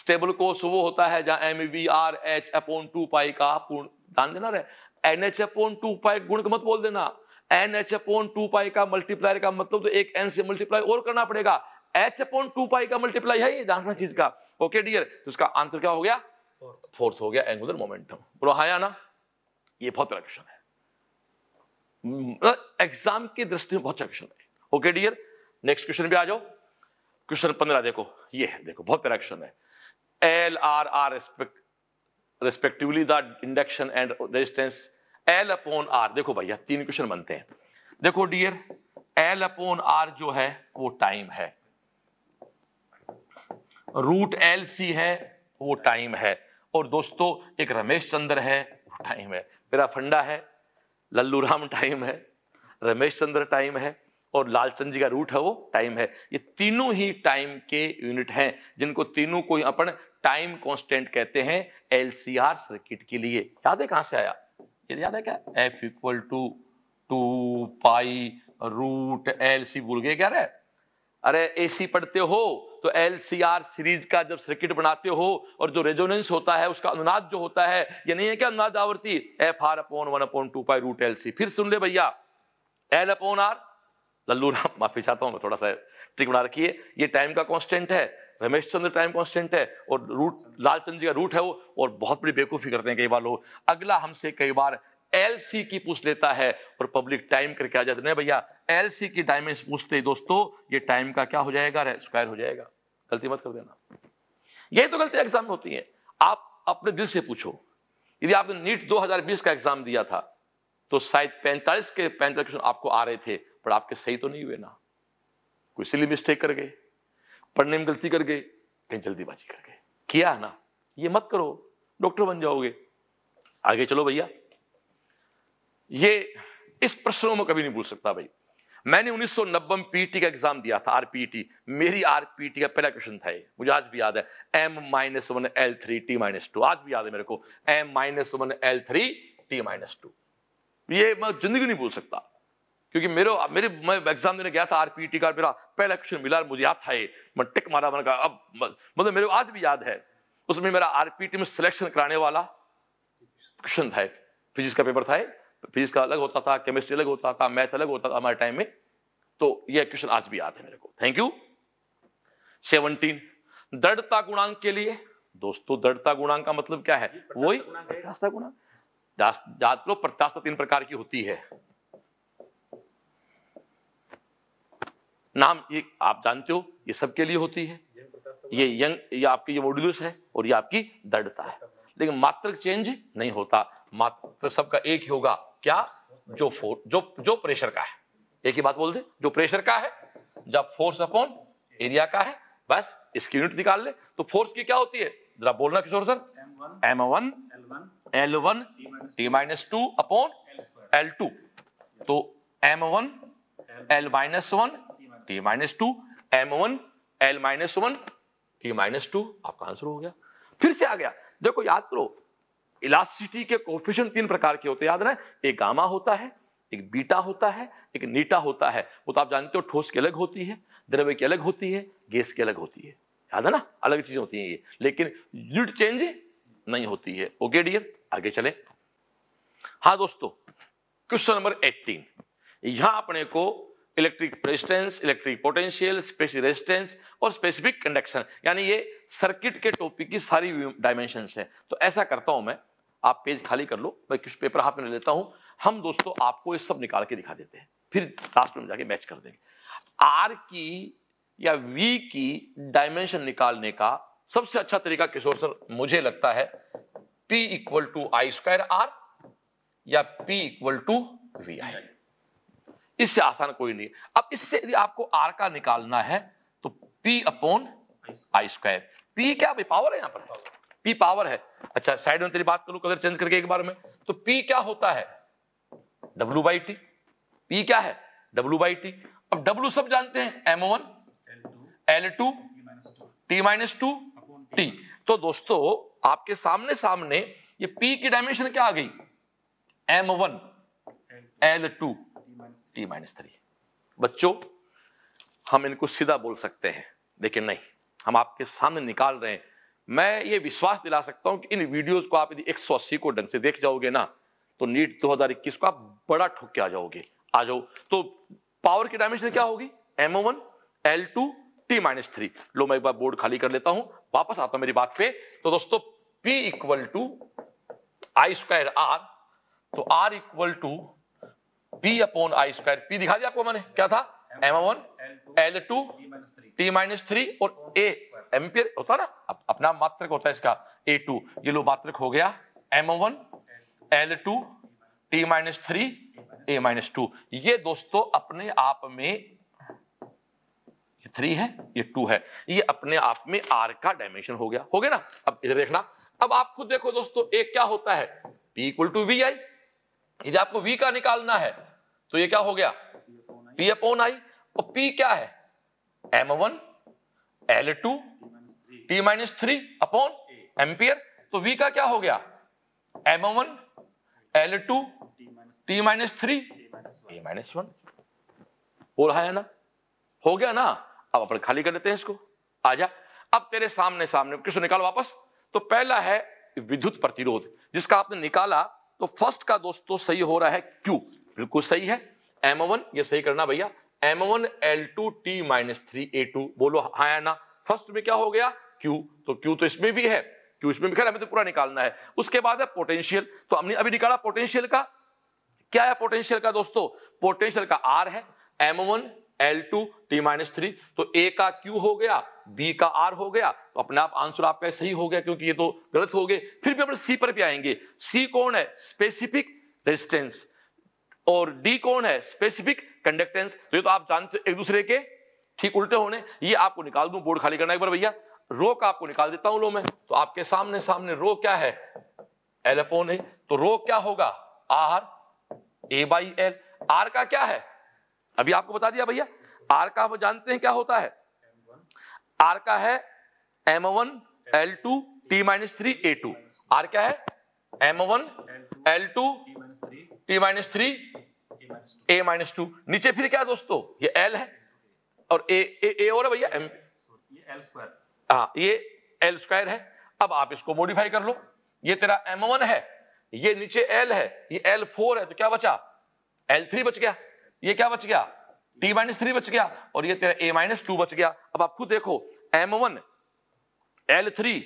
स्टेबल कोष वो होता है जहां M V R H upon two pi का पूर्ण ध्यान देना रे N H upon two pi गुण का मत बोल देना N H upon two pi का मल्टीप्लायर का मतलब तो एक एन से मल्टीप्लाई और करना पड़ेगा एच अपोन टू पाई का मल्टीप्लाई है ये जानना चीज का ओके डियर तो उसका आंसर क्या हो गया फोर्थ हो गया एंगुलर मोमेंटम बोलो हाँ या ना ये बहुत बड़ा क्वेश्चन है एग्जाम हम्म, की दृष्टि में बहुत अच्छा क्वेश्चन है ओके डियर नेक्स्ट क्वेश्चन भी आ जाओ क्वेश्चन पंद्रह देखो ये है देखो बहुत प्यारा क्वेश्चन है L R R respect respectively the induction and resistance L upon R देखो भैया तीन क्वेश्चन बनते हैं देखो डियर एल अपोन आर जो है वो टाइम है रूट एल सी है वो टाइम है और दोस्तों एक रमेश चंद्र है वो टाइम है मेरा फंडा है लल्लू राम टाइम है रमेश चंद्र टाइम है और लालचंद जी का रूट है वो टाइम है ये तीनों ही टाइम के यूनिट हैं जिनको तीनों को अपन टाइम कांस्टेंट कहते हैं एल सर्किट के लिए याद है कहाँ से आया ये याद है क्या F equal to two pi root L C भूल गए क्या रहे? अरे एसी पढ़ते हो तो एल सी आर सीरीज का जब सर्किट बनाते हो और जो रेजोनेंस होता है उसका अनुनाद जो होता है ये नहीं है क्या अनुनाद आवृत्ति F R upon one upon two pi root L C फिर सुन ले भैया एल अपॉन आर लल्लू राम माफी चाहता हूं मैं थोड़ा सा ट्रिक बना रखिए ये टाइम का कॉन्स्टेंट है रमेश चंद्र टाइम कॉन्स्टेंट है और रूट लालचंद जी का रूट है वो और बहुत बड़ी बेवकूफ़ी करते हैं कई बार लोग अगला हमसे कई बार एल सी की पूछ लेता है और पब्लिक टाइम करके आ जाता है भैया एल सी की डायमेंशन पूछते ही दोस्तों ये टाइम का क्या हो जाएगा स्क्वायर हो जाएगा गलती मत कर देना यही तो गलती एग्जाम में होती है आप अपने दिल से पूछो यदि आपने नीट 2020 का एग्जाम दिया था तो शायद 45 के पैंतालीस क्वेश्चन आपको आ रहे थे पर आपके सही तो नहीं हुए ना कोई सिली मिस्टेक कर गए पढ़ने में गलती कर गए कहीं जल्दीबाजी कर गए किया ना ये मत करो डॉक्टर बन जाओगे आगे चलो भैया ये इस प्रश्न में कभी नहीं भूल सकता भाई मैंने उन्नीस नब्बे में पीटी का एग्जाम दिया था आरपीटी मेरी आरपीटी का पहला क्वेश्चन था ये मुझे आज भी याद है M minus one L three T minus two आज भी याद है मेरे को M minus one L three T minus two ये मैं जिंदगी नहीं भूल सकता क्योंकि मेरे मेरे मैं एग्जाम देने गया था आरपीटी का मेरा पहला क्वेश्चन मिला मुझे याद था ये मैं टिक मारा मैंने कहा अब मतलब मेरे को आज भी याद है उसमें मेरा आरपीटी में सिलेक्शन कराने वाला क्वेश्चन था फिजिक्स का पेपर था फिजिक्स का अलग होता था केमिस्ट्री अलग होता था मैथ अलग होता था हमारे टाइम में तो यह क्वेश्चन आज भी याद है मेरे को थैंक यू सेवनटीन दृढ़ता गुणांक के लिए दोस्तों दृढ़ता गुणांक का मतलब क्या है वही प्रत्यास्था गुणांक जात लो प्रत्यास्था तीन प्रकार की होती है नाम ये आप जानते हो ये सबके लिए होती है ये यंग ये आपकी ये मोड्यूलस है और ये आपकी दृढ़ता है लेकिन मात्र चेंज नहीं होता मात्र सबका एक ही होगा क्या जो फोर्स जो जो प्रेशर का है एक ही बात बोल दे जो प्रेशर का है जब फोर्स अपॉन एरिया का है बस इसकी यूनिट निकाल ले तो फोर्स की क्या होती है जरा बोलना Kishore sir M one L one T minus two upon L two तो M one L minus one T minus two M one L minus one T minus two आपका आंसर हो गया फिर से आ गया देखो याद करो इलास्टिसिटी के कोफिशन तीन प्रकार के होते हैं याद रहे एक गामा होता है एक बीटा होता है एक नीटा होता है वो तो आप जानते हो ठोस की अलग होती है द्रव्य की अलग होती है गैस की अलग होती है याद है ना अलग चीजें होती हैं ये लेकिन यूनिट चेंज नहीं होती है ओके डियर आगे चले हाँ दोस्तों क्वेश्चन नंबर एट्टीन यहां अपने को electric resistance electric potential specific resistance और स्पेसिफिक कंडक्शन यानी ये सर्किट के टॉपिक की सारी डायमेंशन है तो ऐसा करता हूं मैं आप पेज खाली कर लो मैं कुछ पेपर हाथ में लेता हूँ हम दोस्तों आपको ये सब निकाल के दिखा देते हैं फिर लास्ट में जाके मैच कर देंगे आर की या वी की डायमेंशन निकालने का सबसे अच्छा तरीका किशोर सर मुझे लगता है P equal to I square R या P equal to V I इससे आसान कोई नहीं अब इससे यदि आपको आर का निकालना है तो P upon I square P क्या पावर है यहां पर पावर पी पावर है अच्छा साइड में तेरी बात करूं कलर चेंज करके एक बार में तो पी क्या होता है डब्ल्यू बाई टी पी क्या है डब्ल्यू बाई टी अब डब्ल्यू सब जानते हैं M one L two T minus two T तो दोस्तों आपके सामने सामने ये पी की डायमेंशन क्या आ गई M one L two T minus three बच्चों हम इनको सीधा बोल सकते हैं लेकिन नहीं हम आपके सामने निकाल रहे हैं मैं ये विश्वास दिला सकता हूँ कि इन वीडियोज़ को आप यदि एक को ढंग से देख जाओगे ना तो नीट 2021 को आप बड़ा ठुक के आ जाओगे आ जाओ तो पावर की डायमेंशन क्या होगी M O one L two T minus three लो मैं एक बार बोर्ड खाली कर लेता हूं वापस आता हूं मेरी बात पे तो दोस्तों P equal to I square R तो R equal to P upon I square P दिखा दिया आपको मैंने क्या था M one L two T minus three और ए एम्पियर होता है ना अपना मात्रक होता है इसका ए टू ये लो मात्रक हो गया M one L two T minus three A minus two ये दोस्तों अपने आप में थ्री है ये टू है ये अपने आप में आर का डायमेंशन हो गया हो गया ना अब इधर देखना अब आप खुद देखो दोस्तों एक क्या होता है P equal to V I यदि आपको वी का निकालना है तो ये क्या हो गया पी अपॉन आई और पी क्या है M one L two T minus three upon ampere तो वी का क्या हो गया M one L two T minus three A minus one हो रहा है ना हो गया ना अब अपन खाली कर लेते हैं इसको आ जा अब तेरे सामने सामने किसको निकाल वापस तो पहला है विद्युत प्रतिरोध जिसका आपने निकाला तो फर्स्ट का दोस्तों सही हो रहा है क्यू बिल्कुल सही है एम वन ये सही करना भैया M one L two T minus three A two बोलो हाँ या ना फर्स्ट में क्या हो गया क्यू तो क्यू तो इसमें भी है क्यू इसमें भी खैर हमें तो पूरा निकालना है उसके बाद है पोटेंशियल तो हमने अभी निकाला पोटेंशियल का क्या है पोटेंशियल का दोस्तों पोटेंशियल का आर है M one L two T minus three तो ए का क्यू हो गया बी का आर हो गया तो अपने आप आंसर आपका सही हो गया क्योंकि ये तो गलत हो गए फिर भी अपने सी पर भी आएंगे सी कौन है स्पेसिफिक रेजिस्टेंस और डी कौन है स्पेसिफिक कंडक्टेंस तो ये तो आप जानते हो एक दूसरे के ठीक उल्टे होने ये आपको निकाल दूं बोर्ड खाली करना एक बार भैया रो का आपको निकाल देता हूं लो मैं तो आपके सामने सामने रो क्या है एल अपोन ए तो रो क्या होगा R A by L R का क्या है अभी आपको बता दिया भैया आर का हम जानते हैं क्या होता है आर का है M one L two T minus three A two R क्या है M one L two T minus three T minus three A minus two नीचे फिर क्या दोस्तों ये एल है और ए ए, ए और भैया एम एल स्क्वायर हाँ ये एल स्क्वायर है अब आप इसको मॉडिफाई कर लो ये तेरा एम वन है ये नीचे एल है ये एल फोर है तो क्या बचा एल थ्री बच गया ये क्या बच गया टी माइनस थ्री बच गया और ये तेरा ए माइनस टू बच गया अब आप खुद देखो M one L three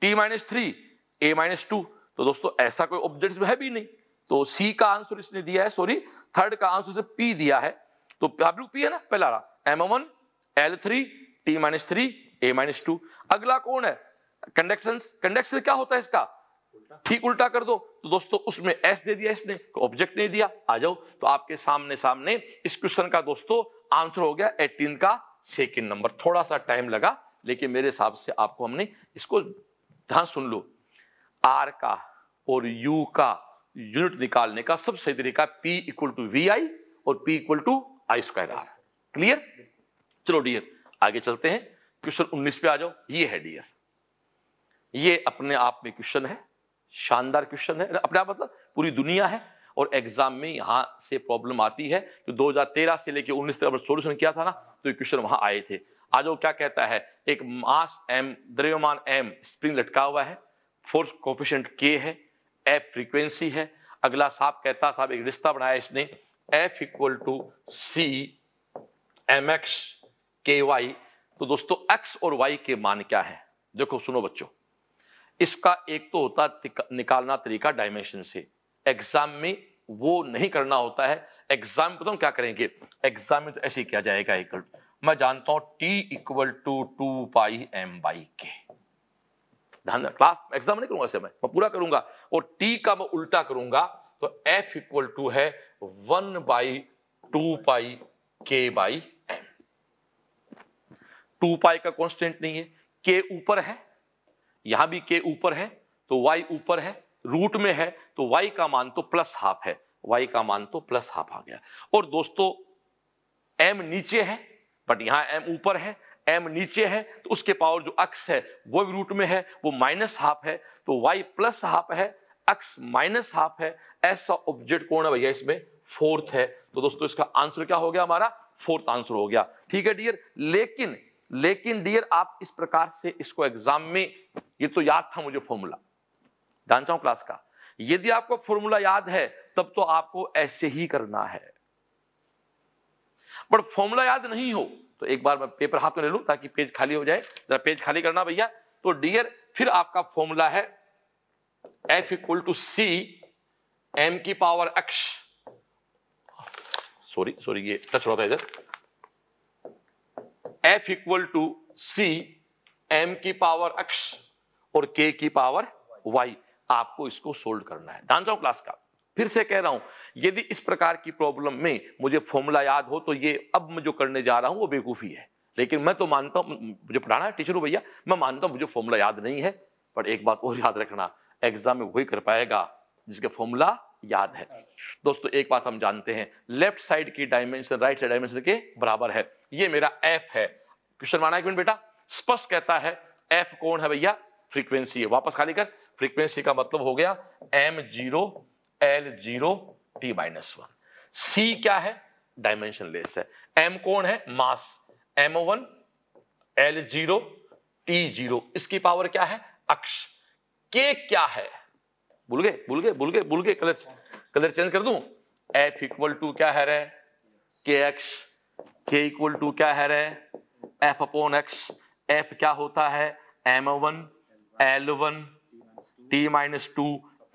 T minus three A minus two तो दोस्तों ऐसा कोई ऑब्जेक्ट है भी नहीं तो सी का आंसर इसने दिया है सॉरी थर्ड का आंसर से पी दिया है तो W पी है ना पहला रहा M one L three T minus three A minus two अगला कौन है कंडक्शन कंडक्शन क्या होता है इसका ठीक उल्टा कर दो तो दोस्तों उसमें एस दे दिया इसने ऑब्जेक्ट तो नहीं दिया आ जाओ तो आपके सामने सामने इस क्वेश्चन का दोस्तों आंसर हो गया एटीन का सेकंड नंबर थोड़ा सा टाइम लगा लेकिन मेरे हिसाब से आपको हमने इसको ध्यान सुन लो आर का और यू का यूनिट निकालने का सबसे तरीका P equal to V I और P equal to I square R clear चलो डियर आगे चलते हैं क्वेश्चन उन्नीस पे आ जाओ ये है डियर ये अपने आप में क्वेश्चन है शानदार क्वेश्चन है अपने आप मतलब पूरी दुनिया है और एग्जाम में यहां से प्रॉब्लम आती है तो 2013 से लेकर उन्नीस तक सोल्यूशन किया था ना तो ये क्वेश्चन वहां आए थे आज वो क्या कहता है एक मास एम द्रव्यमान एम स्प्रिंग लटका हुआ है फोर्स कोफिशियंट के है ए फ्रीक्वेंसी है अगला साहब कहता साहब एक रिश्ता बनाया इसने F equal to C M X K Y तो दोस्तों एक्स और वाई के मान क्या है देखो सुनो बच्चों इसका एक तो होता निकालना तरीका डायमेंशन से एग्जाम में वो नहीं करना होता है एग्जाम तो क्या करेंगे एग्जाम में तो ऐसे ही किया जाएगा एक मैं जानता हूं T equal to two pi M by K ध्यान क्लास एग्जाम नहीं करूंगा मैं मैं पूरा करूंगा और टी का मैं उल्टा करूंगा तो एफ इक्वल टू है one by two pi K by M to pi का कांस्टेंट नहीं है के ऊपर है यहां भी के ऊपर है तो वाई ऊपर है रूट में है तो वाई का मान तो प्लस हाफ है वाई का मान तो प्लस हाफ आ गया और दोस्तों एम नीचे है बट यहां एम ऊपर है एम नीचे है तो उसके पावर जो अक्स है वो भी रूट में है वो माइनस हाफ है तो वाई प्लस हाफ है अक्स माइनस हाफ है ऐसा ऑब्जेक्ट कौन है भैया इसमें फोर्थ है तो दोस्तों इसका आंसर क्या हो गया हमारा फोर्थ आंसर हो गया ठीक है डियर लेकिन लेकिन डियर आप इस प्रकार से इसको एग्जाम में ये तो याद था मुझे फॉर्मूला जान चाहूं क्लास का यदि आपको फॉर्मूला याद है तब तो आपको ऐसे ही करना है बट फॉर्मूला याद नहीं हो तो एक बार मैं पेपर हाथ में ले लूँ ताकि पेज खाली हो जाए जरा पेज खाली करना भैया तो डियर फिर आपका फॉर्मूला है F equal to C M की पावर एक्स सॉरी सॉरी ये टच होता है इधर F equal to C M की पावर एक्स और के की पावर वाई आपको इसको सोल्व करना है ध्यान जाओ क्लास का फिर से कह रहा हूं यदि इस प्रकार की प्रॉब्लम में मुझे फॉर्मूला याद हो तो ये अब मैं जो करने जा रहा हूं वो बेवकूफ़ी है लेकिन मैं तो मानता हूं मुझे पढ़ाना है टीचर भैया मैं मानता हूं मुझे फॉर्मूला याद नहीं है पर एक बात और याद रखना एग्जाम में वही कर पाएगा जिसके फॉर्मूला याद है दोस्तों एक बात हम जानते हैं लेफ्ट साइड की डायमेंशन राइट साइड डायमेंशन के बराबर है ये मेरा एफ है क्वेश्चन माना एक बेटा स्पष्ट कहता है एफ कौन है भैया फ्रीक्वेंसी है वापस खाली कर फ्रीक्वेंसी का मतलब हो गया M zero L zero T minus one C क्या है डायमेंशन लेस है एम कौन है mass M one L zero T zero इसकी पावर क्या है अक्ष के क्या है भूल गए भूल गए भूल गए भूल गए कलर कलर चेंज कर दू एफ इक्वल टू क्या है रे के एक्स के इक्वल टू क्या है रे एफ अपॉन एक्स एफ क्या होता है M one L one T minus two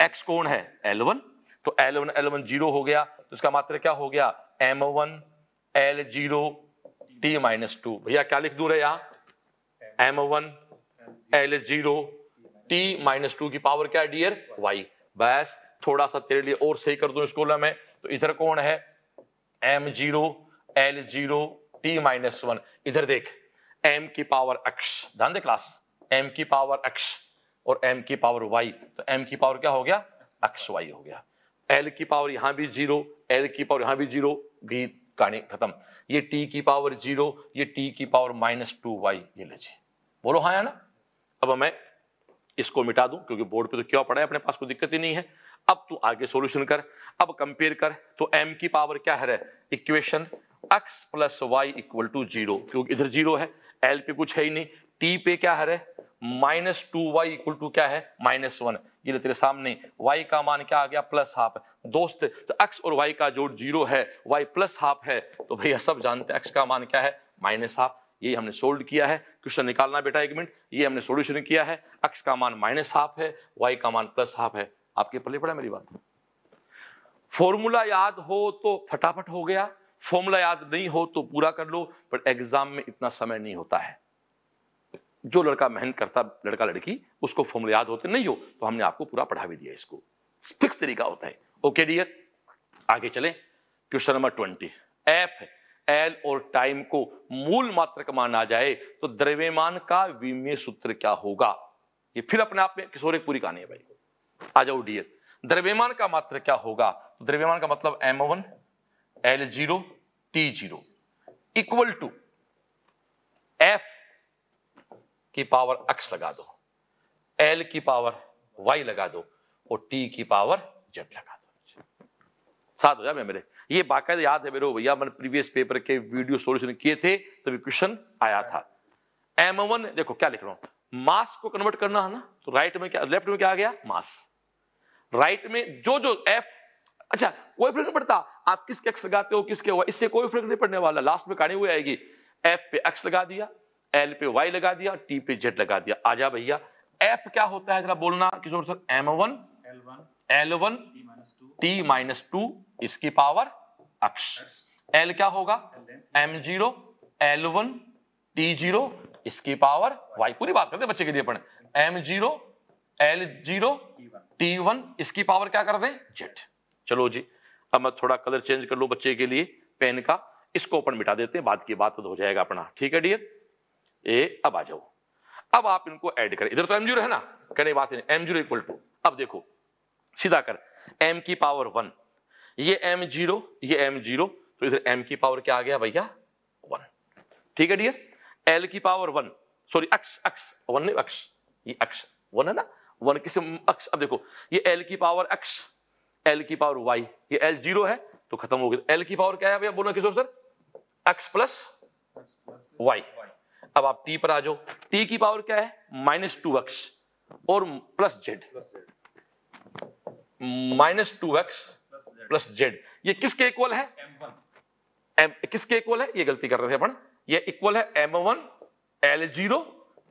X कौन है एल वन तो L one L one zero हो गया तो इसका मात्र क्या हो गया M one L zero T minus two भैया क्या लिख दूर रहे यहां M one L zero T minus two की पावर क्या है डियर वाई बस थोड़ा सा तेरे लिए और सही कर दू इस मैं में तो इधर कौन है M zero L zero T minus one इधर देख एम की पावर एक्स ध्यान दे क्लास एम की पावर एक्स और एम की पावर वाई तो एम की पावर क्या हो गया एक्स वाई हो गया एल की पावर यहाँ भी जीरो एल की पावर यहाँ भी जीरो भी कहानी खत्म ये टी की पावर जीरो ये टी की पावर माइनस टू वाई ये लीजिए बोलो हाँ या ना अब मैं इसको मिटा दूं क्योंकि बोर्ड पे तो क्यों पड़ा है अपने पास कोई दिक्कत ही नहीं है अब तू आगे सॉल्यूशन कर अब कंपेयर कर तो एम की पावर क्या है equation X plus Y equal to zero क्योंकि इधर जीरो है एल पे कुछ है ही नहीं टी पे क्या है minus two Y equal to क्या है माइनस वन ये तेरे सामने वाई का मान क्या आ गया प्लस हाफ दोस्त तो एक्स और वाई का जोड़ जीरो है वाई प्लस हाफ है तो भैया सब जानते हैं एक्स का मान क्या है माइनस हाफ ये हमने सोल्व किया है क्वेश्चन निकालना बेटा एक मिनट ये हमने सोल्यूशन किया है एक्स का मान माइनस हाफ है वाई का मान प्लस हाफ है आपके पल्ले पड़ा मेरी बात फॉर्मूला याद हो तो फटाफट हो गया फॉर्मूला याद नहीं हो तो पूरा कर लो पर एग्जाम में इतना समय नहीं होता है जो लड़का मेहनत करता लड़का लड़की उसको फॉर्मूले याद होते नहीं हो तो हमने आपको पूरा पढ़ा भी दिया इसको फिक्स तरीका होता है ओके डियर आगे चले question number twenty F L और टाइम को मूल मात्रक माना जाए तो द्रव्यमान का विमय सूत्र क्या होगा ये फिर अपने आप में किशोर एक पूरी कहानी है भाई आ जाओ डियर द्रव्यमान का मात्र क्या होगा तो द्रव्यमान का मतलब M one L zero T zero equal to F की पावर x लगा दो एल की पावर वाई लगा दो और टी की पावर जेड लगा दो साथ हो जाए मेरे ये बाकायदा याद है मेरे भैया मैंने प्रीवियस पेपर के वीडियो सोल्यूशन किए थे तो क्वेश्चन आया था एम वन देखो क्या लिख रहा हूं मास को कन्वर्ट करना है ना तो राइट में क्या लेफ्ट में क्या आ गया मास राइट में जो जो एफ अच्छा कोई फर्क नहीं पड़ता आप किसके एक्स लगाते हो किसके हुआ इससे कोई फर्क नहीं पड़ने वाला लास्ट में कहानी हुई आएगी एफ पे एक्स लगा दिया एल पे वाई लगा दिया टी पे जेड लगा दिया आ जा भैया एफ क्या होता है जरा बोलना Kishore sir M one L one T minus two इसकी पावर अक्ष एल क्या होगा M zero L one T zero इसकी पावर वाई पूरी बात करते बच्चे के लिए पढ़े M zero L zero T one इसकी पावर क्या कर दें जेड चलो जी अब मैं थोड़ा कलर चेंज कर लूँ बच्चे के लिए पेन का इसको अपन मिटा देते हैं बाद की बात तो हो जाएगा अपना ठीक है डियर ए अब आ जाओ अब आप इनको ऐड करें इधर तो एम जीरो है ना कहने बात नहीं एम जीरो इक्वल टू अब देखो सीधा कर एम की पावर वन ये एम जीरो ये एम जीरो तो इधर एम की पावर क्या आ गया भैया वन ठीक है डियर एल की पावर वन सॉरी अक्ष अक्ष वन नहीं अक्ष ये अक्ष वन है ना वन किसी अक्ष अब देखो ये एल की पावर एक्स एल की पावर वाई ये एल जीरो है तो खत्म हो गया एल की पावर क्या है भैया बोलो Kishore sir X plus Y अब आप टी पर आ जाओ टी की पावर क्या है माइनस टू एक्स और plus Z minus two X plus Z ये किसके इक्वल है एम किसके इक्वल है ये गलती कर रहे थे अपन ये इक्वल है M one L zero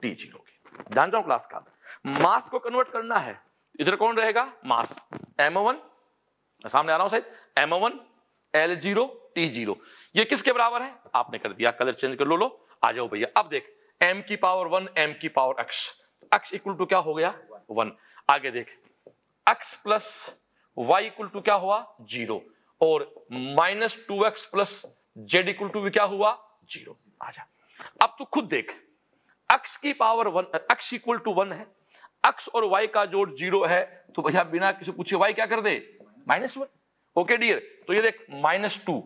T zero के ध्यान जाओ क्लास का मास को कन्वर्ट करना है इधर कौन रहेगा मास एम वन सामने आ रहा हूं M one L zero T zero ये किसके बराबर है आपने कर दिया कलर चेंज कर लो लो आ जाओ भैया अब देख एम की पावर वन एम की power X X equal to क्या हो गया वन आगे देख X plus Y equal to क्या हुआ जीरो और minus two X plus Z equal to भी क्या हुआ जीरो आ जा अब तू खुद देख एक्स की power one X equal to one है एक्स और वाई का जोड़ जीरो है तो भैया बिना किसी पूछे वाई क्या कर दे माइनस वन ओके डियर तो ये देख माइनस टू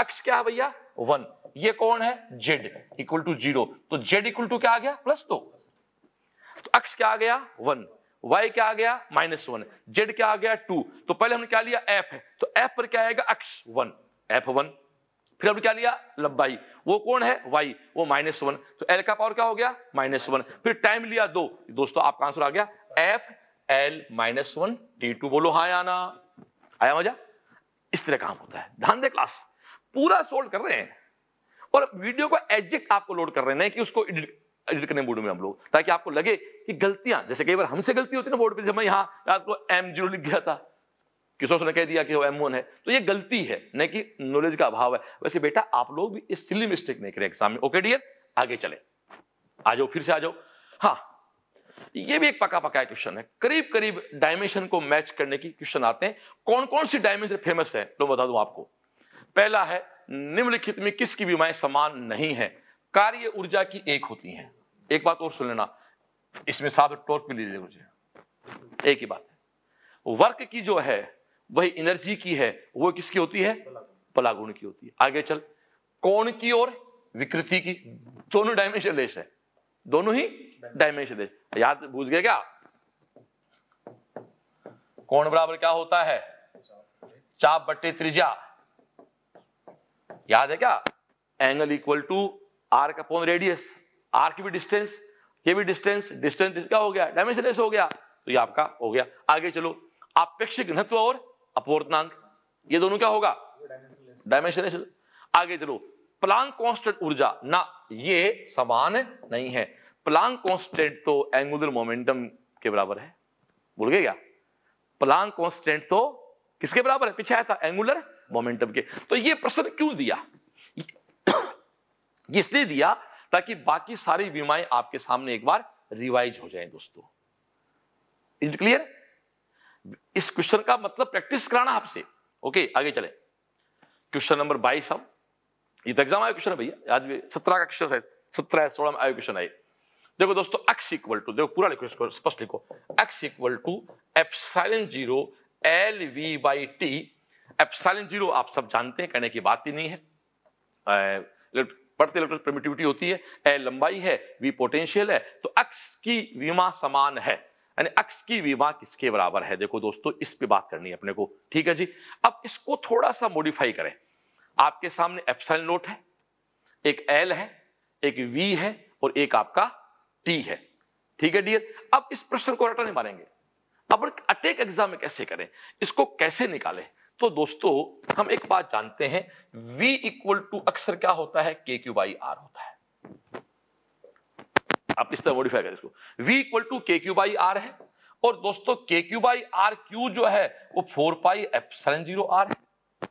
एक्स क्या है भैया वन ये कौन है जेड इक्वल टू जीरो तो जेड इक्वल टू क्या आ गया प्लस दो तो अक्ष क्या आ गया वन वाई क्या आ गया माइनस वन जेड क्या आ गया टू तो पहले हमने क्या लिया एफ है तो एफ पर क्या आएगा अक्ष वन एफ वन फिर हमने क्या लिया लंबाई वो कौन है वाई वो माइनस वन तो एल का पावर क्या हो गया माइनस वन फिर टाइम लिया दो दोस्तों आपका आंसर आ गया F L minus one T two बोलो हाँ आना आया मजा इस तरह काम होता है ध्यान दे क्लास पूरा सोल्व कर रहे हैं और वीडियो को एग्जैक्ट आपको लोड कर रहे हैं कि उसको एडिट एडिट करने बोर्ड में हम लोग ताकि आपको लगे कि गलतियां जैसे कई बार हमसे गलती होती है ना बोर्ड पर जब मैं यहाँ आपको एम जीरो लिख गया था किशोर ने कह दिया कि वो एम वन है तो ये गलती है न कि नॉलेज का अभाव है वैसे बेटा आप लोग भी इस सिली मिस्टेक नहीं करें एग्जाम में ओके डियर आगे चले आ जाओ फिर से आ जाओ हाँ ये भी एक पका पकाया क्वेश्चन है करीब करीब डायमेंशन को मैच करने की क्वेश्चन आते हैं कौन कौन सी डायमेंशन फेमस है तो बता दूं आपको पहला है निम्नलिखित में किसकी बीमाएं समान नहीं है कार्य ऊर्जा की एक होती है एक बात और सुन लेना इसमें साथ टोट भी लीजिए मुझे एक ही बात है वर्क की जो है वही एनर्जी की है वो किसकी होती है पलागुण की होती है आगे चल कौन की और विकृति की दोनों डायमेंशन लेस है दोनों ही डायमेंशन लेस याद भूल गया क्या कौन बराबर क्या होता है चाप बट्टे त्रिज्या याद है क्या angle equal to R upon radius R की भी डिस्टेंस ये भी डिस्टेंस डिस्टेंस क्या हो गया डायमेंशन हो गया तो ये आपका हो गया आगे चलो आपेक्षिक घनत्व और अपवर्तनांक ये दोनों क्या होगा डायमेंशन आगे चलो प्लांक कांस्टेंट ऊर्जा ना ये समान नहीं है प्लांक कांस्टेंट तो एंगुलर मोमेंटम के बराबर है बोल गए क्या प्लांक कांस्टेंट तो किसके बराबर है पीछे आया था एंगुलर मोमेंटम के तो ये प्रश्न क्यों दिया इसलिए दिया ताकि बाकी सारी बीमाएं आपके सामने एक बार रिवाइज हो जाए दोस्तों इज क्लियर इस क्वेश्चन का मतलब प्रैक्टिस कराना आपसे ओके आगे चले क्वेश्चन नंबर बाईस हम ये तो एग्जाम आया क्वेश्चन है भैया आज भी सत्रह का क्वेश्चन है सत्रह सोलह में आया क्वेश्चन आए देखो दोस्तों एक्स इक्वल टू देखो पूरा लिखो इसको स्पष्ट लिखो X equal to epsilon zero L V by T epsilon zero आप सब जानते हैं कहने की बात ही नहीं है पढ़ते इलेक्ट्रॉन प्रमिटिविटी होती है ए लंबाई है वी पोटेंशियल है तो अक्स की विमा समान है यानी अक्स की विमा किसके बराबर है देखो दोस्तों इस पे बात करनी है अपने को ठीक है जी अब इसको थोड़ा सा मॉडिफाई करें आपके सामने एप्साइल नोट है एक एल है एक वी है और एक आपका टी है ठीक है डियर अब इस प्रश्न को रटा नहीं मारेंगे अब अटैक एग्जाम में कैसे करें इसको कैसे निकालें तो दोस्तों हम एक बात जानते हैं V इक्वल टू अक्सर क्या होता है के क्यू बाई आर होता है आप इस तरह मॉडिफाई करें इसको V equal to K Q by R है और दोस्तों के क्यू बाई आर क्यू जो है वो four pi epsilon zero R है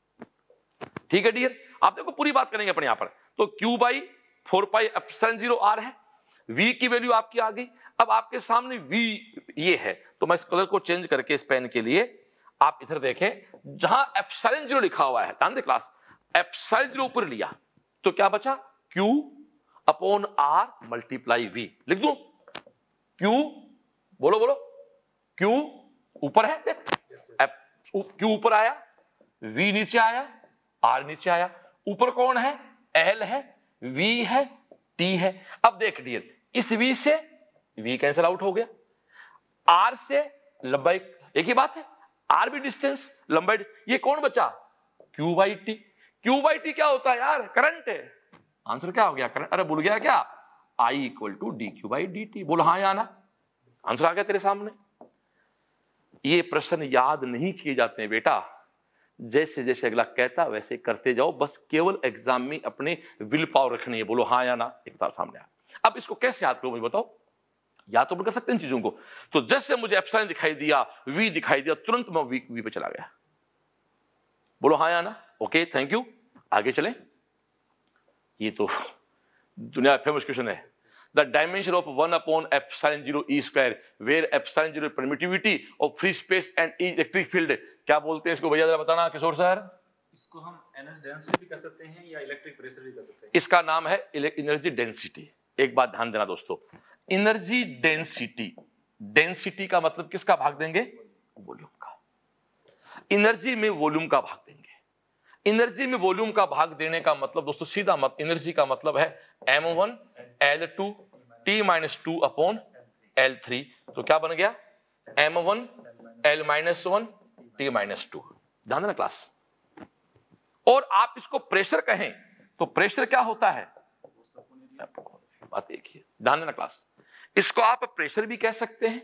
ठीक है डियर आप देखो पूरी बात करेंगे अपने यहां पर तो Q by four pi epsilon zero R है V की वैल्यू आपकी आ गई अब आपके सामने V ये है तो मैं इस कलर को चेंज करके इस पेन के लिए आप इधर देखें जहां एप्साइलन जीरो लिखा हुआ है ध्यान क्लास एप्साइलन जीरो ऊपर लिया तो क्या बचा Q upon R multiply V लिख दू Q बोलो बोलो Q ऊपर है देख Q ऊपर आया V नीचे आया R नीचे आया ऊपर कौन है L है V है T है अब देख डियर इस V से V कैंसिल आउट हो गया R से लंबाई एक ही बात है आर भी डिस्टेंस लंबाई ये कौन बचा Q by T Q by T क्या होता है यार करंट है आंसर क्या हो गया करंट अरे भूल गया क्या I equal to D Q by D T बोलो हाँ या ना आंसर आ गया तेरे सामने ये प्रश्न याद नहीं किए जाते हैं बेटा जैसे जैसे अगला कहता वैसे करते जाओ बस केवल एग्जाम में अपने विल पावर रखनी है बोलो हाँ या ना एक साल सामने आ अब इसको कैसे याद करो मुझे बताओ या तो कर सकते हैं चीजों को तो जैसे मुझे एफसाइन दिखाई दिया वी दिखाई दिया तुरंत मैं वी वी पे चला गया बोलो हाँ आना ओके थैंक यू आगे चले ये तो दुनिया फेमस क्वेश्चन है the dimension of one upon epsilon zero E square where epsilon zero permittivity of free space and e electric field क्या बोलते हैं इसको भैया जरा बताना किशोर सर इसको हम एनर्जी डेंसिटी भी कर सकते हैं या इलेक्ट्रिक प्रेशर भी कर सकते हैं इसका नाम है एनर्जी डेंसिटी एक बात ध्यान देना दोस्तों एनर्जी डेंसिटी डेंसिटी का मतलब किसका भाग देंगे वॉल्यूम का एनर्जी में वॉल्यूम का भाग देंगे एनर्जी में वॉल्यूम का भाग देने का मतलब दोस्तों सीधा मत एनर्जी का मतलब है M one L two T minus two upon L three तो क्या बन गया M one L minus one T minus two ध्यान देना क्लास और आप इसको प्रेशर कहें तो प्रेशर क्या होता है बात एक ही ध्यान देना क्लास इसको आप प्रेशर भी कह सकते हैं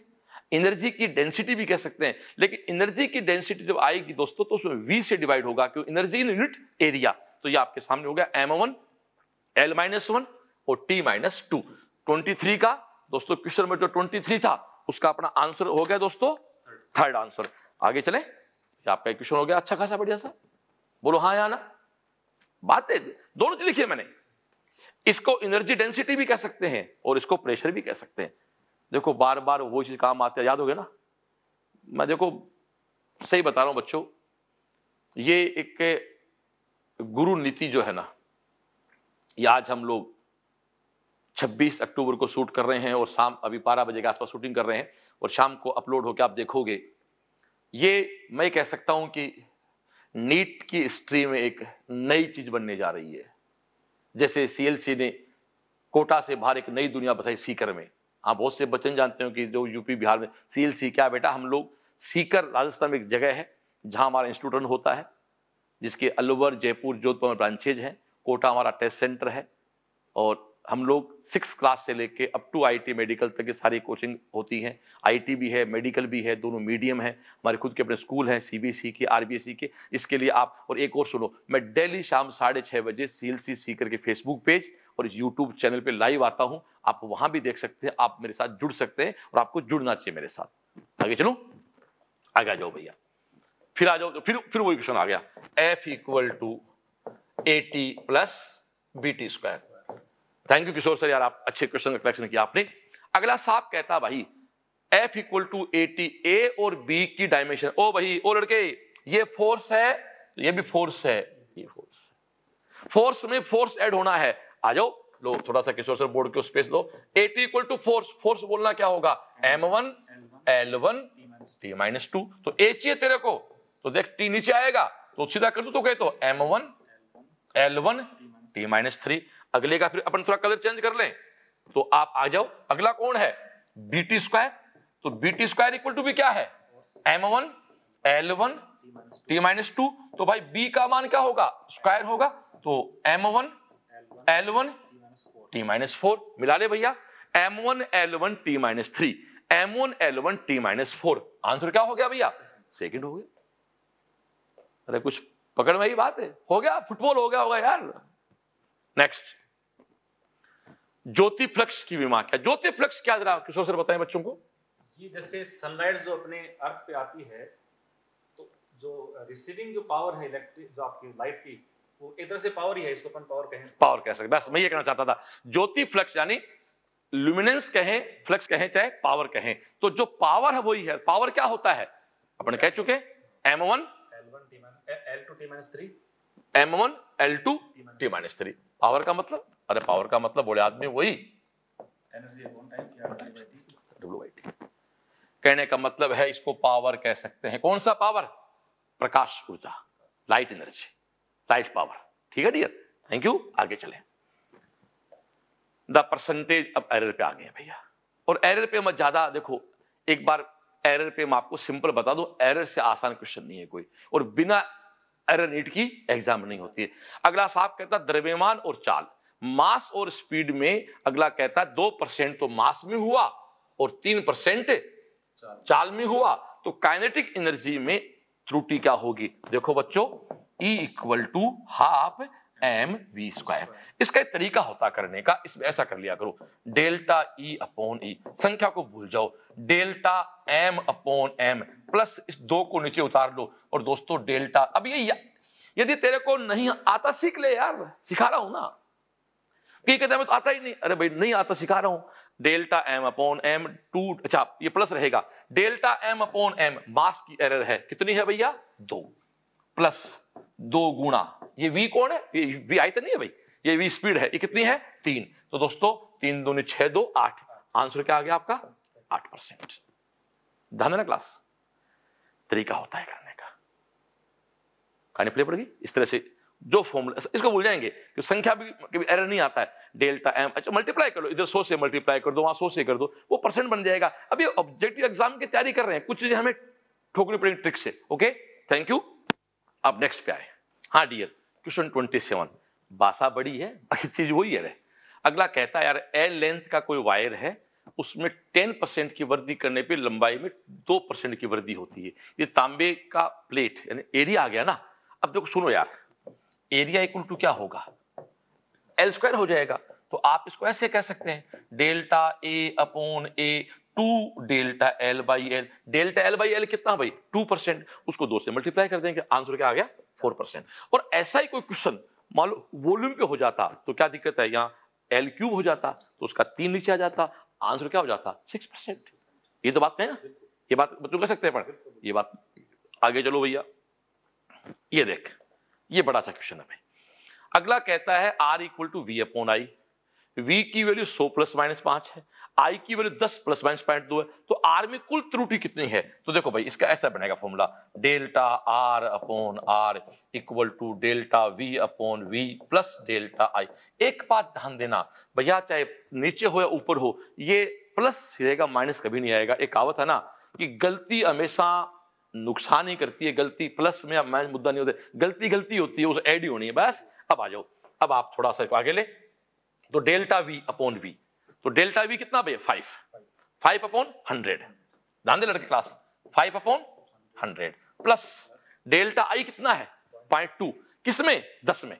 एनर्जी की डेंसिटी भी कह सकते हैं लेकिन एनर्जी की डेंसिटी जब आएगी दोस्तों तो उसमें वी से डिवाइड होगा क्योंकि एनर्जी इन यूनिट एरिया तो ये आपके सामने हो गया M one L minus one और T minus two twenty three का दोस्तों क्वेश्चन नंबर जो ट्वेंटी थ्री था उसका अपना आंसर हो गया दोस्तों थर्ड आंसर आगे चले आपका क्वेश्चन हो गया अच्छा खासा बढ़िया सा बोलो हाँ या ना बातें दोनों चीज लिखिए मैंने इसको एनर्जी डेंसिटी भी कह सकते हैं और इसको प्रेशर भी कह सकते हैं देखो बार बार वो चीज़ काम आते याद हो गया ना मैं देखो सही बता रहा हूँ बच्चों ये एक गुरु नीति जो है ना ये आज हम लोग 26 अक्टूबर को शूट कर रहे हैं और शाम अभी बारह बजे के आसपास शूटिंग कर रहे हैं और शाम को अपलोड होकर आप देखोगे ये मैं कह सकता हूँ कि नीट की हिस्ट्री में एक नई चीज़ बनने जा रही है जैसे सीएलसी ने कोटा से बाहर एक नई दुनिया बसाई सीकर में आप बहुत से बच्चन जानते हो कि जो यूपी बिहार में सीएलसी क्या बेटा हम लोग सीकर राजस्थान में एक जगह है जहाँ हमारा इंस्टीट्यूट होता है जिसके अलवर जयपुर जोधपुर में ब्रांचेज हैं कोटा हमारा टेस्ट सेंटर है और हम लोग सिक्स क्लास से लेके अप टू आईटी मेडिकल तक की सारी कोचिंग होती है आईटी भी है मेडिकल भी है दोनों मीडियम है हमारे खुद के अपने स्कूल हैं सीबीएसई के आरबीएसई के इसके लिए आप और एक और सुनो मैं डेली शाम साढ़े छः बजे सी एल सी सीकर के फेसबुक पेज और इस यूट्यूब चैनल पर लाइव आता हूँ आप वहाँ भी देख सकते हैं आप मेरे साथ जुड़ सकते हैं और आपको जुड़ना चाहिए मेरे साथ आगे चलो आगे आ जाओ भैया फिर आ जाओ तो, फिर फिर वही क्वेश्चन आ गया F equal to A T plus B T square thank you Kishore sir यार आप अच्छे क्वेश्चन का कलेक्शन किया आपने अगला साहब कहता भाई F equal to A T A और बी की डायमेंशन ओ भाई ओ लड़के ये फोर्स है ये भी फोर्स है ये फोर्स फोर्स में फोर्स ऐड होना है आ जाओ लो थोड़ा सा किशोर सर बोर्ड के स्पेस दो T equal to force force बोलना क्या होगा M one L one T minus two तो ए चाहिए तेरे को तो देख टी नीचे आएगा तो सीधा कर दो तो कहते तो M one L one T minus three अगले का फिर अपन थोड़ा कलर चेंज कर लें तो आप आ जाओ अगला कौन है बी टी स्क्वायर तो B T square equal to भी क्या है M one L one T minus two तो भाई बी का मान क्या होगा स्क्वायर होगा तो M one L one T minus four मिला ले भैया M one L one T minus three M one L one T minus four answer क्या हो गया भैया सेकेंड हो गया अरे कुछ पकड़ में ही बात है हो गया फुटबॉल हो गया होगा यार नेक्स्ट ज्योति फ्लक्स की बीमा क्या ज्योति फ्लक्स क्या जरा किशोर सर बताएं बच्चों को ये जैसे सनलाइट जो अपने अर्थ पे आती है तो जो रिसीविंग जो पावर है इलेक्ट्रिक जो आपकी लाइट की वो एक तरह से पावर ही है इसको अपन पावर कहें पावर कह सकते बस मैं ये कहना चाहता था ज्योति फ्लक्स यानी लुमिनेंस कहें फ्लक्स कहें चाहे पावर कहें तो जो पावर है वही है पावर क्या होता है अपने कह चुके M one L two T minus three M one L two T minus three power का मतलब अरे पावर का मतलब बड़े आदमी वही कहने का मतलब है इसको पावर कह सकते हैं कौन सा पावर प्रकाश ऊर्जा लाइट एनर्जी लाइट पावर ठीक है डियर थैंक यू आगे चले द परसेंटेज अब एरर पे आ गए भैया और एरर पे मत ज्यादा देखो एक बार एरर पे मैं आपको सिंपल बता दूं एरर से आसान क्वेश्चन नहीं है कोई और बिना एरर नीट की एग्जाम नहीं होती है अगला साहब कहता द्रव्यमान और चाल मास और स्पीड में अगला कहता है दो परसेंट तो मास में हुआ और तीन परसेंट चाल में हुआ तो काइनेटिक एनर्जी में त्रुटि क्या होगी देखो बच्चों E equal to half M V square इसका एक तरीका होता करने का इसमें ऐसा कर लिया करो डेल्टा ई अपॉन ई संख्या को भूल जाओ delta M upon M plus इस दो को नीचे उतार लो और दोस्तों डेल्टा अब ये यदि तेरे को नहीं आता सीख ले यार सिखा रहा हूं ना ये कहता है आता ही नहीं अरे भाई नहीं आता सिखा रहा हूं delta M upon M two अच्छा ये प्लस रहेगा delta M upon M mass की एरर है कितनी है भैया दो प्लस दो गुणा ये वी कौन है ये वी आई तो नहीं है भाई ये वी स्पीड है ये कितनी है तीन तो दोस्तों तीन दो छह दो आठ आंसर क्या आ गया आपका आठ परसेंट ध्यान देना क्लास तरीका होता है करने का कहानी प्ले पड़ेगी इस तरह से जो फॉर्मूला इसको भूल जाएंगे कि संख्या भी कभी एरर नहीं आता है डेल्टा एम अच्छा मल्टीप्लाई कर लो इधर सौ से मल्टीप्लाई कर दो वहां सौ से कर दो वो परसेंट बन जाएगा अब ये ऑब्जेक्टिव एग्जाम की तैयारी कर रहे हैं कुछ चीजें हमें ठोकनी पड़ेगी ट्रिक से ओके थैंक यू आप नेक्स्ट पे आए हाँ डियर क्वेश्चन ट्वेंटी सेवन बासा बड़ी है बाकी चीज वही है अगला कहता है यार एल लेंथ का कोई वायर है उसमें टेन परसेंट की वृद्धि करने पे लंबाई में दो परसेंट की वृद्धि होती है ये तांबे का प्लेट यानी एरिया आ गया ना अब देखो सुनो यार एरिया इक्वल टू क्या होगा एल स्क्वायर हो जाएगा तो आप इसको ऐसे कह सकते हैं delta A upon A two delta L by L delta L by L कितना भाई टू परसेंट उसको दो से मल्टीप्लाई कर देंगे आंसर क्या आ गया फोर परसेंट और ऐसा ही कोई क्वेश्चन मान लो वॉल्यूम पे हो जाता तो क्या दिक्कत है यहाँ एल क्यूब हो जाता तो उसका तीन नीचे आ जाता आंसर क्या हो जाता सिक्स परसेंट ये तो बात नहीं ना ये बात बच्चों कह सकते हैं पर ये बात आगे चलो भैया ये देख ये बड़ा सा क्वेश्चन है अगला कहता है R equal to V upon I V की वैल्यू सो प्लस माइनस पांच है आई की वैल्यू दस प्लस माइनस पॉइंट दो है तो आर में कुल त्रुटि कितनी है तो देखो भाई इसका ऐसा बनेगा formula delta R upon R equal to delta V upon V plus delta I एक बात ध्यान देना भैया चाहे नीचे हो या ऊपर हो ये प्लस रहेगा माइनस कभी नहीं आएगा एक कहावत है ना कि गलती हमेशा नुकसान ही करती है गलती प्लस में अब मैं मुद्दा नहीं होते गलती गलती होती है उस एड ही होनी है बस अब आ जाओ अब आप थोड़ा सा आगे ले तो डेल्टा वी अपॉन वी तो डेल्टा वी कितना भैया फाइव फाइव अपॉन हंड्रेड ध्यान दे लड़के class five upon hundred plus delta I कितना है पॉइंट टू किसमें दस में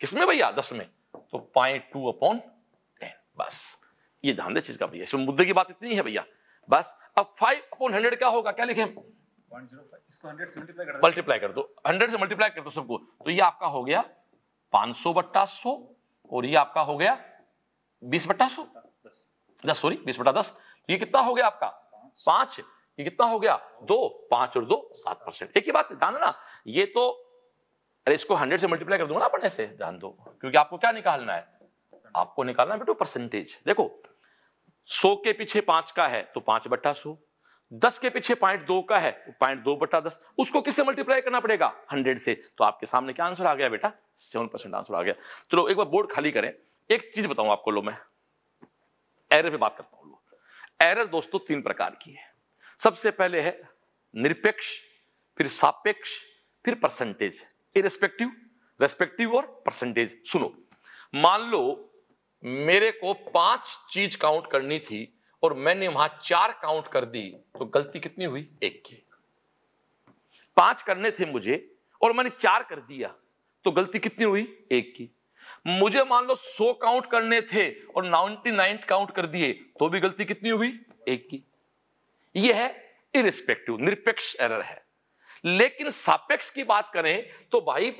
किसमें भैया दस में तो पॉइंट टू अपॉन टेन बस ये ध्यान दे चीज का भैया इसमें मुद्दे की बात इतनी है भैया बस अब फाइव अपॉन हंड्रेड क्या होगा क्या लिखे मल्टीप्लाई कर दो हंड्रेड से मल्टीप्लाई कर दो सबको तो ये आपका हो गया पांच सौ बट्टा सो और ये आपका हो गया बीस बट्टा सो दस सॉरी बीस बट्टा दस तो ये कितना हो गया आपका पांच ये कितना हो गया दो पांच और दो सात परसेंट एक ही बात जाना ना ये तो अरे इसको हंड्रेड से मल्टीप्लाई कर दूंगा ना अपने ऐसे जान दो क्योंकि आपको क्या निकालना है आपको निकालना है बेटो परसेंटेज देखो सो के पीछे पांच का है तो पांच बट्टा सो दस के पीछे पॉइंट दो का है पॉइंट दो बटा दस उसको किससे मल्टीप्लाई करना पड़ेगा हंड्रेड से तो आपके सामने क्या आंसर आ गया बेटा सेवन परसेंट आंसर आ गया चलो तो एक बार बोर्ड खाली करें एक चीज बताऊं आपको लो मैं एरर पे बात करता हूं लो एरर दोस्तों तीन प्रकार की है सबसे पहले है निरपेक्ष फिर सापेक्ष फिर परसेंटेज इरेस्पेक्टिव रेस्पेक्टिव और परसेंटेज सुनो मान लो मेरे को पांच चीज काउंट करनी थी और मैंने वहां चार काउंट कर दी तो गलती कितनी हुई एक की पांच करने थे मुझे और मैंने चार कर दिया तो गलती कितनी हुई एक की मुझे मान लो सो काउंट करने थे और नाइनटी नाइन काउंट कर दिए तो भी गलती कितनी हुई एक की यह है इरिस्पेक्टिव निरपेक्ष एरर है लेकिन सापेक्ष की बात करें तो भाई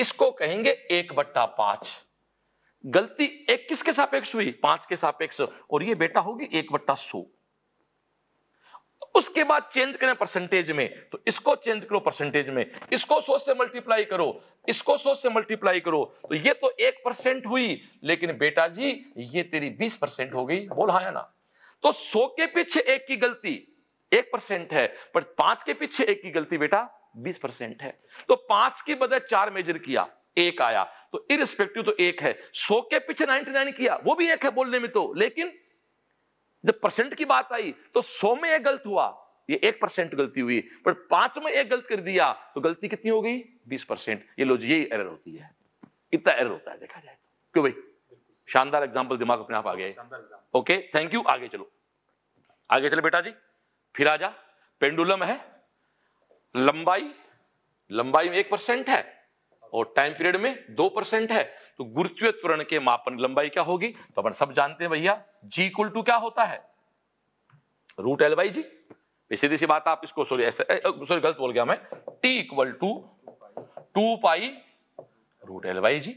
इसको कहेंगे एक बट्टा पांच गलती एक किसके सापेक्ष हुई पांच के सापेक्ष और ये बेटा होगी एक बट्टा सो उसके बाद चेंज करें परसेंटेज में तो इसको चेंज करो परसेंटेज में इसको सो से मल्टीप्लाई करो इसको सो से मल्टीप्लाई करो तो ये तो एक परसेंट हुई लेकिन बेटा जी ये तेरी बीस परसेंट हो गई बोल हाया ना तो सो के पीछे एक की गलती एक परसेंट है पर पांच के पीछे एक की गलती बेटा बीस परसेंट है तो पांच की बजाय चार मेजर किया एक आया तो इरिस्पेक्टिव तो एक है सो के पीछे नाइनटी नाइन किया वो भी एक है बोलने में तो लेकिन जब परसेंट की बात आई तो सो में एक गलत हुआ ये एक परसेंट गलती हुई पर पांच में एक गलत कर दिया तो गलती कितनी हो गई बीस परसेंट ये लो जी यही एरर होती है इतना एरर होता है देखा जाए तो। क्यों भाई शानदार एग्जाम्पल दिमाग अपने आप आ गए ओके थैंक यू आगे चलो आगे चलो बेटा जी फिर आ जा पेंडुलम है लंबाई लंबाई में एक परसेंट है और टाइम पीरियड में दो परसेंट है तो गुरुत्वीय त्वरण के मापन लंबाई क्या होगी तो अपन सब जानते हैं भैया जी इक्वल टू क्या होता है रूट एल बाई जी सीधी सी बात आप इसको सॉरी ऐसे सॉरी गलत बोल गया मैं T equal to two pi root L by G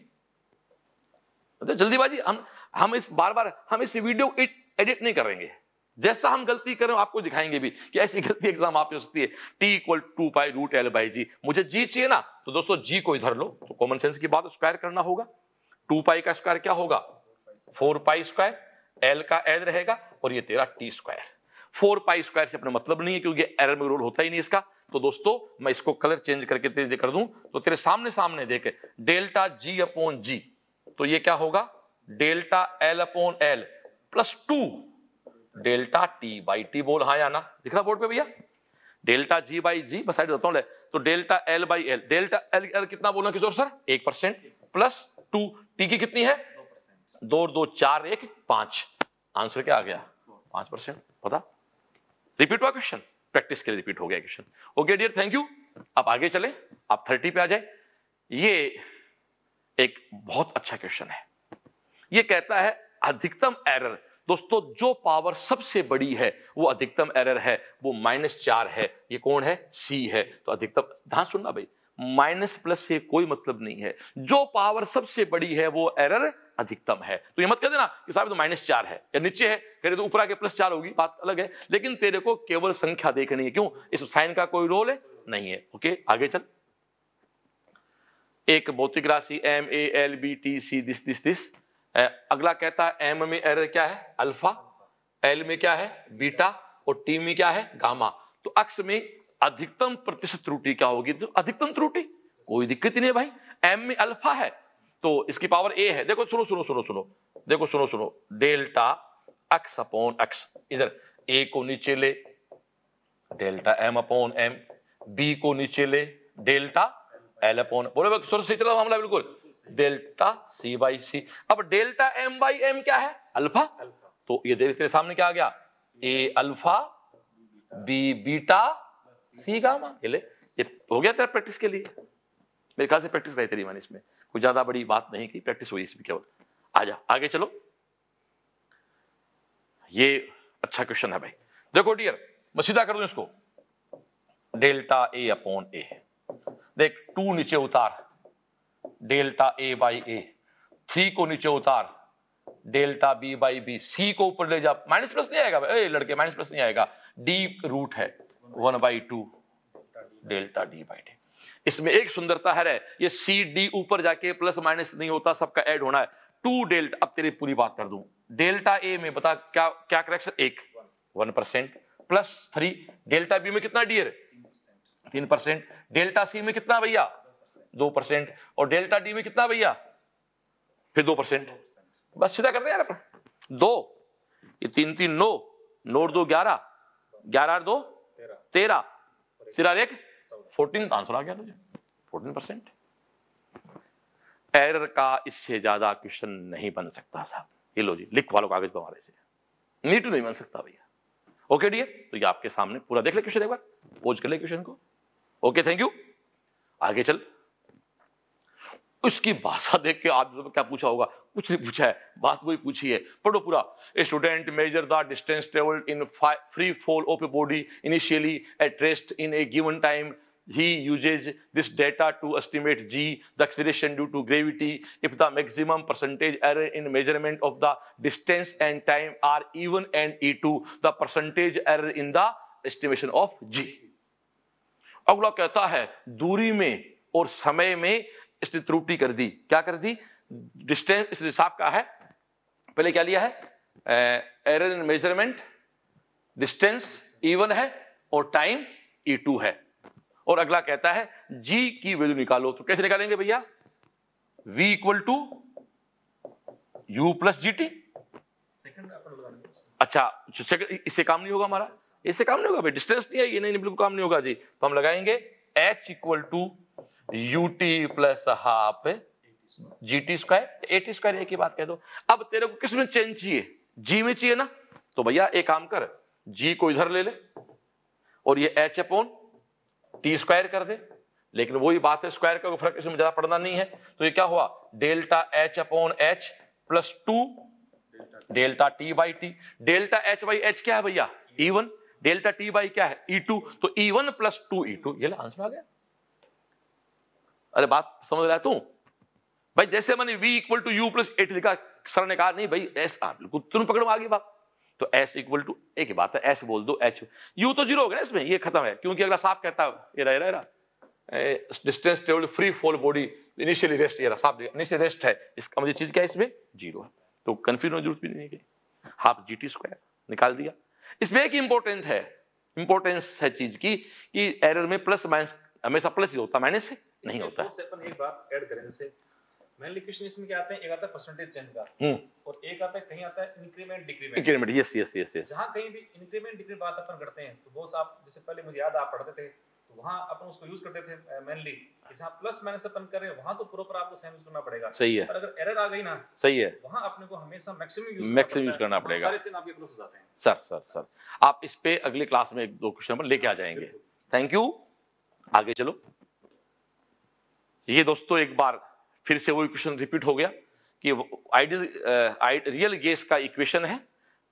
तो जल्दी बाजी हम हम इस बार बार हम इस वीडियो को एडिट नहीं करेंगे जैसा हम गलती करें आपको दिखाएंगे भी कि ऐसी गलती एग्जाम आप हो सकती है T equal to pi root L by G मुझे जी चाहिए ना तो दोस्तों जी को इधर लो तो कॉमन सेंस की बात स्क्वायर करना होगा टू पाई का स्क्वायर क्या होगा फोर पाई स्क्वायर एल का एल रहेगा और ये तेरा T square four pi square से अपना मतलब नहीं है क्योंकि एरर में रोल होता ही नहीं इसका तो दोस्तों मैं इसको कलर चेंज करके तेरे कर दूं तो तेरे सामने सामने देखे डेल्टा जी अपॉन जी तो ये क्या होगा delta L upon L plus two delta T by T बोल हाँ या ना दिख रहा बोर्ड पे भैया डेल्टा जी बाई जी बस साइड देता तो delta L by L delta L L कितना बोलना किशोर सर एक परसेंट प्लस टू टी की कितनी है दो दो चार एक पांच आंसर क्या आ गया पांच परसेंट पता रिपीट हुआ क्वेश्चन प्रैक्टिस के लिए रिपीट हो गया question okay dear thank you आप आगे चले आप थर्टी पे आ जाए ये एक बहुत अच्छा क्वेश्चन है ये कहता है अधिकतम एरर दोस्तों जो पावर सबसे बड़ी है वो अधिकतम एरर है वो माइनस चार है ये कौन है सी है तो अधिकतम ध्यान सुनना भाई माइनस प्लस से कोई मतलब नहीं है जो पावर सबसे बड़ी है वो एरर अधिकतम है तो ये मत कह देना कि साहब तो माइनस चार है या नीचे है कह तो ऊपर आके प्लस चार होगी बात अलग है लेकिन तेरे को केवल संख्या देखनी है क्यों इस साइन का कोई रोल है नहीं है ओके आगे चल एक भौतिक राशि M A L B T C this this this अगला कहता है एम में एरर क्या है अल्फा एल में क्या है बीटा और टी में क्या है गामा तो अक्स में अधिकतम प्रतिशत त्रुटि क्या होगी तो अधिकतम त्रुटि कोई दिक्कत ही नहीं भाई एम में अल्फा है तो इसकी पावर ए है देखो सुनो सुनो सुनो सुनो देखो सुनो सुनो डेल्टा एक्स अपॉन एक्स इधर ए को नीचे ले delta M upon M B को नीचे ले डेल्टा एल अपॉन बोले सुर से चला मामला बिल्कुल डेल्टा सी बाई सी अब डेल्टा एम बाई एम क्या है अल्फा तो ये देख तेरे सामने क्या आ गया A alpha B beta C gamma ये ले ये हो गया तेरा प्रैक्टिस के लिए मेरे ख्याल से प्रैक्टिस रही तेरी मैंने इसमें कुछ ज्यादा बड़ी बात नहीं की प्रैक्टिस हुई इसमें केवल जा आगे चलो ये अच्छा क्वेश्चन है भाई देखो डियर मैं सीधा कर दू इसको डेल्टा ए अपॉन ए देख टू नीचे उतार delta A by A three को नीचे उतार delta B by B C को ऊपर ले जा माइनस प्लस नहीं आएगा ए लड़के माइनस प्लस नहीं आएगा डी रूट है one by two delta D by D इसमें एक सुंदरता है ये सी डी ऊपर जाके प्लस माइनस नहीं होता सबका ऐड होना है टू डेल्टा अब तेरी पूरी बात कर दू डेल्टा ए में बता क्या क्या करेक्शन एक one percent plus three delta B में कितना डियर तीन परसेंट डेल्टा सी में कितना भैया दो परसेंट और डेल्टा डी में कितना भैया फिर दो परसेंट बस सीधा कर दे यार दो ये तीन तीन नौ नोट दो ग्यारह ग्यारह दो तेरह तेरह एक फोर्टीन आंसर आ गया तुझे फोर्टीन परसेंट एरर का इससे ज्यादा क्वेश्चन नहीं बन सकता साहब ये लो जी लिखवा लो कागज हमारे से नीट नहीं बन सकता भैया ओके डी तो ये आपके सामने पूरा देख ले क्वेश्चन एक बार पोज कर ले क्वेश्चन को ओके थैंक यू आगे चल उसकी भाषा देख के आप तो क्या पूछा होगा कुछ नहीं पूछा है बात वही पूछी है पढ़ो पूरा a student measure the distance travelled in free fall of a body initially at rest in a given time he uses this data to estimate g the acceleration due to gravity if the maximum percentage error in measurement of the distance and time are even and e2 the percentage error in the estimation of g अगला कहता है दूरी में और समय में इसने त्रुटि कर दी क्या कर दी डिस्टेंस इस हिसाब का है पहले क्या लिया है error in measurement distance even है और टाइम ई टू है और अगला कहता है जी की वैल्यू निकालो तो कैसे निकालेंगे भैया v equal to U plus G T अच्छा इससे काम नहीं होगा हमारा इससे काम नहीं होगा भाई डिस्टेंस नहीं है ये नहीं बिल्कुल काम नहीं होगा जी तो हम लगाएंगे h equal to U T plus half G T square A T square एक ही बात कह दो अब तेरे को किस में चेंज चाहिए जी में चाहिए ना तो भैया एक काम कर जी को इधर ले ले और ये एच अपोन टी स्क्वायर कर दे लेकिन वही बात है स्क्वायर का फर्क इसमें ज्यादा पड़ना नहीं है तो ये क्या हुआ delta H upon H plus two delta T by T delta H by H क्या है भैया E e one delta T by क्या है ई e टू तो E one plus two E two ये आंसर आ गया अरे बात समझ रहा है तू भाई जैसे मैंने V equal to U plus at लिखा सर ने कहा नहीं भाई एस आप बिल्कुल तुम पकड़ो आगे बात तो एस इक्वल टू एक ही बात है एस बोल दो एच यू तो जीरो हो गया इसमें ये खत्म है क्योंकि अगला साफ कहता है distance travel free fall body initially rest एरा साफ इनिशियल रेस्ट है इसका मुझे मतलब चीज क्या है इसमें जीरो है तो कंफ्यूज होने जरूरत भी नहीं है हाफ जी टी स्क्वायर निकाल दिया इसमें एक इंपॉर्टेंट है इंपॉर्टेंस है चीज की कि एरर में प्लस माइनस हमेशा प्लस ही होता माइनस है नहीं होता है अपन एक बात ऐड करें जैसे इसमें क्या एक आता है परसेंटेज चेंज का हम्म। और एक आता है कहीं आता है increment decrement increment yes yes yes yes जहां कहीं भी इंक्रीमेंट डिक्रीमेंट बात अपन करते हैं तो आप जैसे पहले मुझे याद आप पढ़ते थे तो वहां अपन उसको यूज करते थे मेनली जहां प्लस माइनस अपन कर रहे हैं वहां तो प्रॉपर आपको सेम यूज करना पड़ेगा सही है पर अगर एरर आ गई ना सही है वहां अपने को हमेशा मैक्सिमम यूज मैक्सिमम यूज करना पड़ेगा सारे आपके हो जाते हैं सर सर सर आप इस पे अगले क्लास में एक दो क्वेश्चन लेके आ जाएंगे थैंक यू आगे चलो ये दोस्तों एक बार फिर से वो इक्वेशन रिपीट हो गया कि आइडियल रियल गैस का इक्वेशन है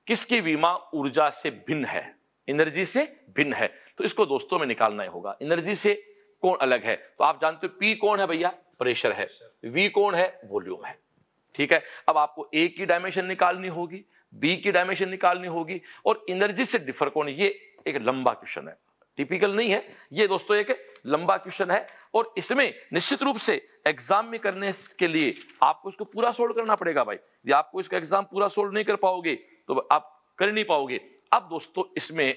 किसकी बीमा ऊर्जा से भिन्न है एनर्जी से भिन्न है तो इसको दोस्तों में निकालना ही होगा एनर्जी से कौन अलग है तो आप जानते हो पी कौन है भैया प्रेशर है वी कौन है वॉल्यूम है ठीक है अब आपको ए की डायमेंशन निकालनी होगी बी की डायमेंशन निकालनी होगी और एनर्जी से डिफर कौन ये एक लंबा क्वेश्चन है टिपिकल नहीं है ये दोस्तों एक लंबा क्वेश्चन है और इसमें निश्चित रूप से एग्जाम में करने के लिए आपको इसको पूरा सोल्व करना पड़ेगा भाई यदि आपको इसका एग्जाम पूरा सोल्व नहीं कर पाओगे तो आप कर नहीं पाओगे अब दोस्तों इसमें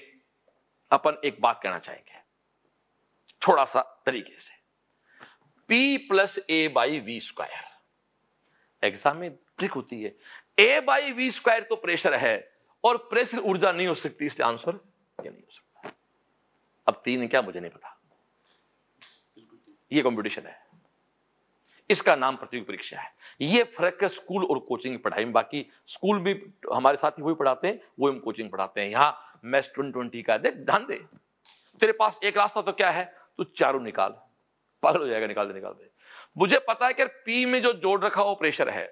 अपन एक बात कहना चाहेंगे थोड़ा सा तरीके से P plus A by V square exam में ट्रिक होती है ए बाई वी स्क्वायर तो प्रेशर है और प्रेशर ऊर्जा नहीं हो सकती इसलिए आंसर ये नहीं हो सकता अब तीन क्या मुझे नहीं पता ये कंपटीशन है इसका नाम प्रतियोगी परीक्षा है ये फर्क है स्कूल और कोचिंग की पढ़ाई में बाकी स्कूल भी हमारे साथ ही वही पढ़ाते हैं वो हम कोचिंग पढ़ाते हैं यहां मैथ्स ट्वेंटी ट्वेंटी का देख ध्यान दे तेरे पास एक रास्ता तो क्या है तू चारों निकाल पागल हो जाएगा निकाल दे निकाल दे मुझे पता है कि पी में जो जोड़ रखा वो प्रेशर है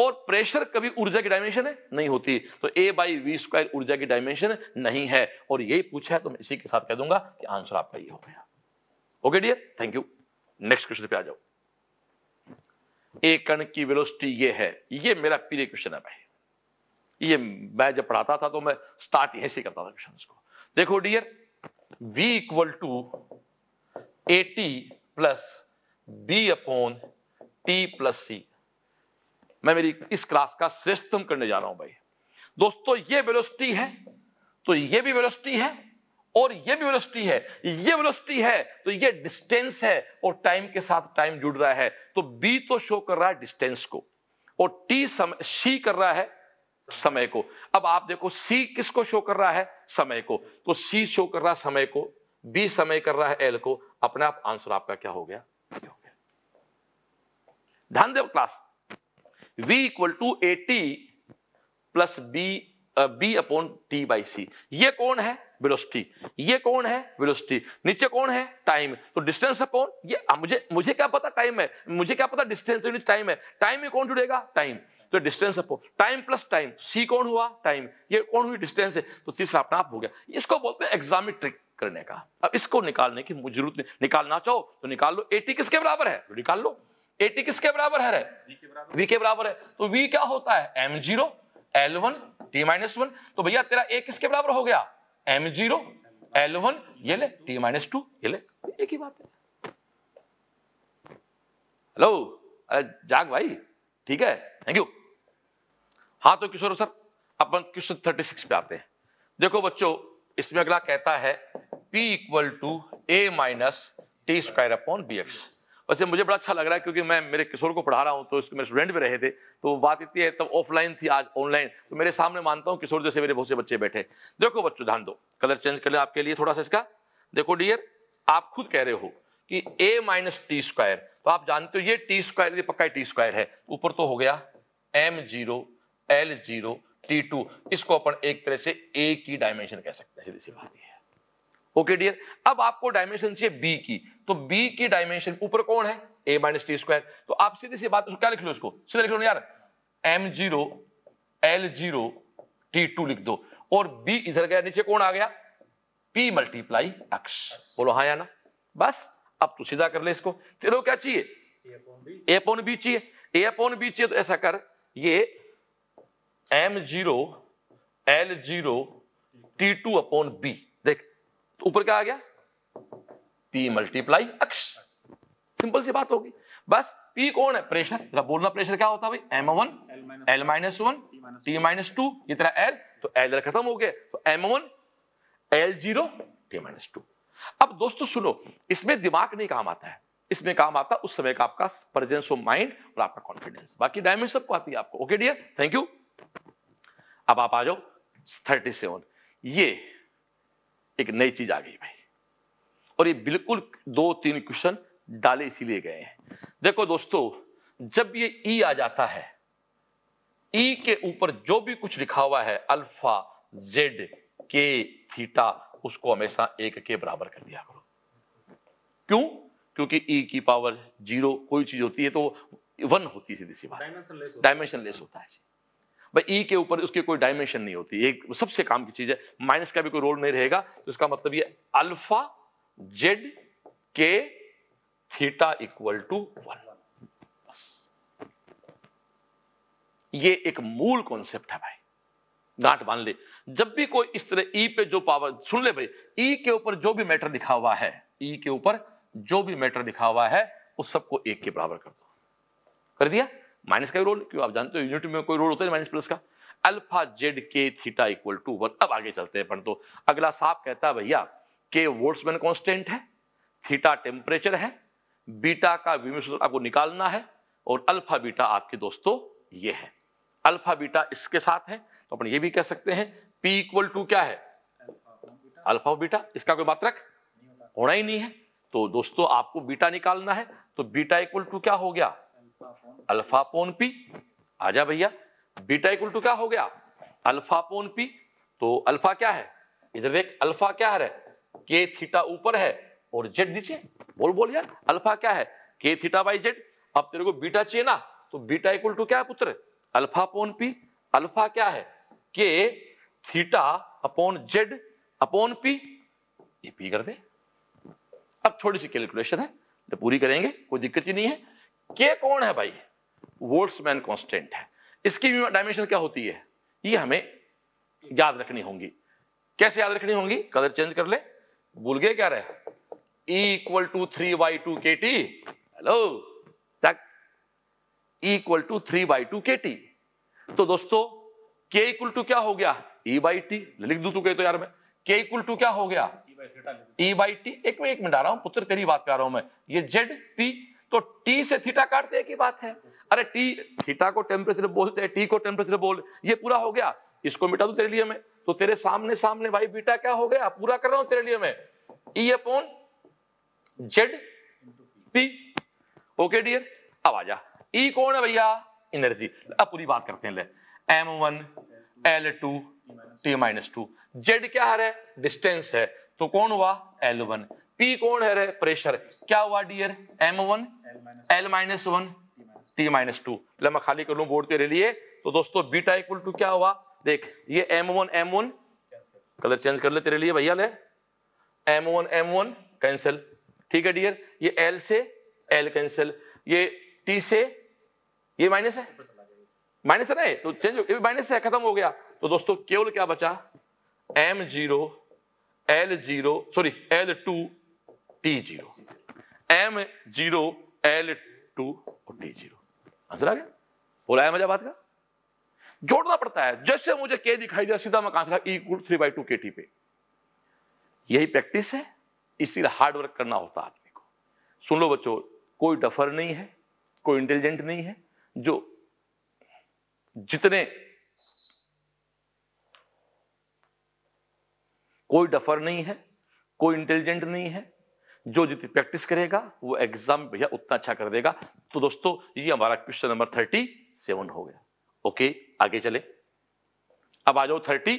और प्रेशर कभी ऊर्जा की डायमेंशन है नहीं होती तो ए बाई वी स्क्वायर ऊर्जा की डायमेंशन नहीं है और यही पूछा है तो मैं इसी के साथ कह दूंगा कि आंसर आपका ये हो गया okay dear thank you next question पे आ जाओ ए कण की वेलोसिटी ये है ये मेरा प्रिय क्वेश्चन है भाई ये मैं जब पढ़ाता था तो मैं स्टार्ट यहीं से करता था क्वेश्चन को देखो dear V equal to A T plus B upon T plus C मैं मेरी इस क्लास का श्रेष्ठतम करने जा रहा हूं भाई दोस्तों ये वेलोसिटी है तो ये भी वेलोसिटी है और ये भी वेलोसिटी है ये वेलोसिटी है तो ये डिस्टेंस है और टाइम के साथ टाइम जुड़ रहा है तो बी तो शो कर रहा है डिस्टेंस को और टी समय सी कर रहा है समय को अब आप देखो सी किसको शो कर रहा है समय को तो सी शो कर रहा है समय को बी समय कर रहा है एल को अपने आप आंसर आपका क्या हो गया ध्यान दे class v equal to A T plus B B upon T by C ये कौन है वेलोसिटी ये कौन है वेलोसिटी नीचे कौन है टाइम तो डिस्टेंस अपॉन ये आ, मुझे मुझे क्या पता टाइम है मुझे क्या पता डिस्टेंस यूनिट टाइम है टाइम में कौन जुड़ेगा टाइम तो distance upon time plus time C कौन हुआ टाइम ये कौन हुई डिस्टेंस है तो तीसरा अपना आप हो गया इसको बोलते हैं एग्जामिक ट्रिक करने का अब इसको निकालने की जरूरत नहीं निकालना चाहो तो निकाल लो एटी किसके बराबर है तो निकाल लो एटी किसके बराबर है वी के बराबर है तो वी क्या होता है M zero L one T minus one तो भैया तेरा ए किसके बराबर हो गया एम जीरो एल वन ये ले टी माइनस टू ये ले एक ही बात है हेलो अरे जाग भाई ठीक है थैंक यू हाँ तो किशोर सर अपन क्वेश्चन थर्टी सिक्स पे आते हैं देखो बच्चों इसमें अगला कहता है P equal to A minus T square upon B X वैसे मुझे बड़ा अच्छा लग रहा है क्योंकि मैं मेरे किशोर को पढ़ा रहा हूँ तो इसके मेरे स्टूडेंट भी रहे थे तो बात इतनी है तब ऑफलाइन थी आज ऑनलाइन तो मेरे सामने मानता हूँ किशोर जैसे मेरे बहुत से बच्चे बैठे देखो बच्चों ध्यान दो कलर चेंज कर लें आपके लिए थोड़ा सा इसका देखो डियर आप खुद कह रहे हो कि ए माइनस टी स्क्वायर तो आप जानते हो ये टी स्क्वायर ये पक्का टी स्क्वायर है ऊपर तो हो गया M zero L zero T two इसको अपन एक तरह से ए की डायमेंशन कह सकते हैं सीधी सी बात यह ओके डियर अब आपको डायमेंशन चाहिए बी की तो बी की डायमेंशन ऊपर कौन है ए माइनस टी स्क्वायर तो आप सीधी सी बात क्या लिख लो इसको सीधा लिख लो यार M zero L zero T two लिख दो और बी इधर गया नीचे कौन आ गया पी मल्टीप्लाई एक्स बोलो हाँ या ना बस अब तू सीधा कर ले इसको तेरे क्या चाहिए ए पोन बी चाहिए ए पोन बी चाहिए तो ऐसा कर ये M zero L zero T two upon B ऊपर क्या आ गया पी मल्टीप्लाई अक्ष सिंपल सी बात होगी बस पी कौन है प्रेशर जरा बोलना प्रेशर क्या होता है भाई M one L minus one T minus two इतना एल तो एल खत्म हो गया तो M one L zero minus two अब दोस्तों सुनो इसमें दिमाग नहीं काम आता है इसमें काम आता है उस समय का आपका प्रेजेंस ऑफ माइंड और आपका कॉन्फिडेंस बाकी डायमेंड सबको आती है आपको ओके डियर थैंक यू अब आप आ जाओ थर्टी सेवन ये एक नई चीज आ गई भाई और ये बिल्कुल दो तीन क्वेश्चन डाले इसीलिए गए हैं देखो दोस्तों जब ये ई e आ जाता है ई e के ऊपर जो भी कुछ लिखा हुआ है अल्फा जेड के थीटा उसको हमेशा एक के बराबर कर दिया करो क्यों क्योंकि ई e की पावर जीरो कोई चीज होती है तो वन होती है सीधी सी बात डायमेंशन लेस होता है भाई ई e के ऊपर उसकी कोई डायमेंशन नहीं होती एक सबसे काम की चीज है माइनस का भी कोई रोल नहीं रहेगा तो इसका मतलब ये alpha Z K theta equal to one ये एक मूल कॉन्सेप्ट है भाई गांठ मान ले जब भी कोई इस तरह ई e पे जो पावर सुन ले भाई ई e के ऊपर जो भी मैटर लिखा हुआ है ई के ऊपर जो भी मैटर लिखा हुआ है उस सबको एक के बराबर कर दो कर दिया माइनस का रोल क्यों आप जानते हो यूनिट में कोई रोल होता है माइनस प्लस का alpha Z K theta equal to one अब आगे चलते हैं पर तो अगला साफ कहता है भैया के वोट्समैन कॉन्स्टेंट है थीटा टेम्परेचर है बीटा का विमी आपको निकालना है और अल्फा बीटा आपके दोस्तों ये है अल्फा बीटा इसके साथ है तो अपन ये भी कह सकते हैं पी इक्वल टू क्या है अल्फा बीटा इसका कोई मात्रक होना ही नहीं है तो दोस्तों आपको बीटा निकालना है तो बीटा इक्वल टू क्या हो गया अल्फा पोन पी जा भैया बीटा इक्वल टू क्या हो गया अल्फा पोन पी तो अल्फा क्या है इधर देख अल्फा क्या है के थीटा ऊपर है और जेड नीचे बोल बोल यार अल्फा क्या है के थीटा बाई जेड अब तेरे को बीटा चाहिए ना तो बीटा इक्वल टू क्या है पुत्र अल्फा पोन पी अल्फा क्या है K theta upon Z upon P ये पी कर दे अब थोड़ी सी कैलकुलेशन है तो पूरी करेंगे कोई दिक्कत ही नहीं है के कौन है भाई वोल्ट्समैन कांस्टेंट है इसकी डायमेंशन क्या होती है ये हमें याद रखनी होगी कैसे याद रखनी होगी कलर चेंज कर ले भूल गए क्या रहे equal to three by two के टी हेलो तक equal to three by two के टी तो दोस्तों के इक्वल टू क्या हो गया ई बाई टी लिख दू तू कहे तो यार मैं के इक्वल टू क्या हो गया ई बाई टी एक मिनट एक मिनट आ रहा हूं पुत्र तेरी बात कर रहा हूं मैं ये जेड पी तो टी से थीटा काटते एक ही बात है अरे टी थीटा को टेम्परेचर बोलते हैं टी को टेम्परेचर बोल ये पूरा हो गया इसको मिटा दू तेरे लिए मैं तो तेरे सामने सामने भाई बीटा क्या हो गया पूरा कर रहा हूं तेरे लिए मैं E upon Z P okay dear अब आ जा ई e कौन है भैया एनर्जी अब पूरी बात करते हैं ले M one L two T minus two Z क्या है डिस्टेंस है तो कौन हुआ एल वन पी कौन है रे प्रेशर क्या हुआ dear M one L minus one T minus two मैं खाली कर लू बोर्ड के लिए तो दोस्तों बीटा इक्वल टू क्या हुआ देख ये M one M one colour change कर ले तेरे लिए भैया ले M one M one cancel ठीक है डियर ये एल से एल कैंसिल ये टी से ये माइनस है माइनस है तो चेंज हो गया माइनस है खत्म हो गया तो दोस्तों केवल क्या बचा M zero L zero sorry L two T zero M zero L two और टी जीरो आंसर आ गया बोला है मजा बात का जोड़ना पड़ता है जैसे मुझे के दिखाई दिया सीधा मैं कहा इक्वल थ्री बाई टू के टी पे यही प्रैक्टिस है इसीलिए हार्डवर्क करना होता आदमी को सुन लो बच्चों कोई डफर नहीं है कोई इंटेलिजेंट नहीं है जो जितने कोई डफर नहीं है कोई इंटेलिजेंट नहीं है जो जितनी प्रैक्टिस करेगा वो एग्जाम भैया उतना अच्छा कर देगा तो दोस्तों ये हमारा क्वेश्चन नंबर थर्टी सेवन हो गया ओके आगे चले अब आ जाओ थर्टी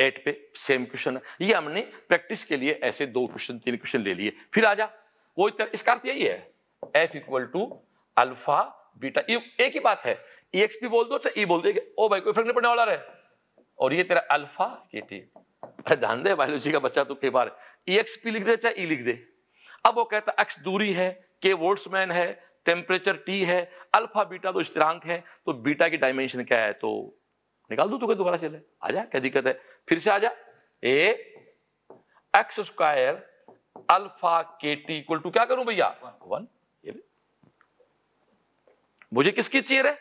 एट पे सेम क्वेश्चन ये हमने प्रैक्टिस के लिए ऐसे दो क्वेश्चन तीन क्वेश्चन ले लिए फिर आ जा वो इसका अर्थ यही है F equal to alpha beta एक ही बात है ई एक्स पी बोल दो चाहे अच्छा, ई e बोल दो ओ भाई कोई फर्क नहीं पड़ने वाला रहे और ये तेरा अल्फा के टी अरे ध्यान दे बायोलॉजी का बच्चा तो कई बार एक्स e पी लिख दे चाहे ई e लिख दे अब वो कहता एक्स दूरी है के वोल्ट्समैन है टेम्परेचर टी है अल्फा बीटा तो स्थिरांक है तो बीटा की डायमेंशन क्या है तो निकाल दो तो दोबारा चले आ जा क्या दिक्कत है फिर से आ जा X square alpha K T equal to क्या करूं भैया वन ये मुझे किसकी चाहिए रे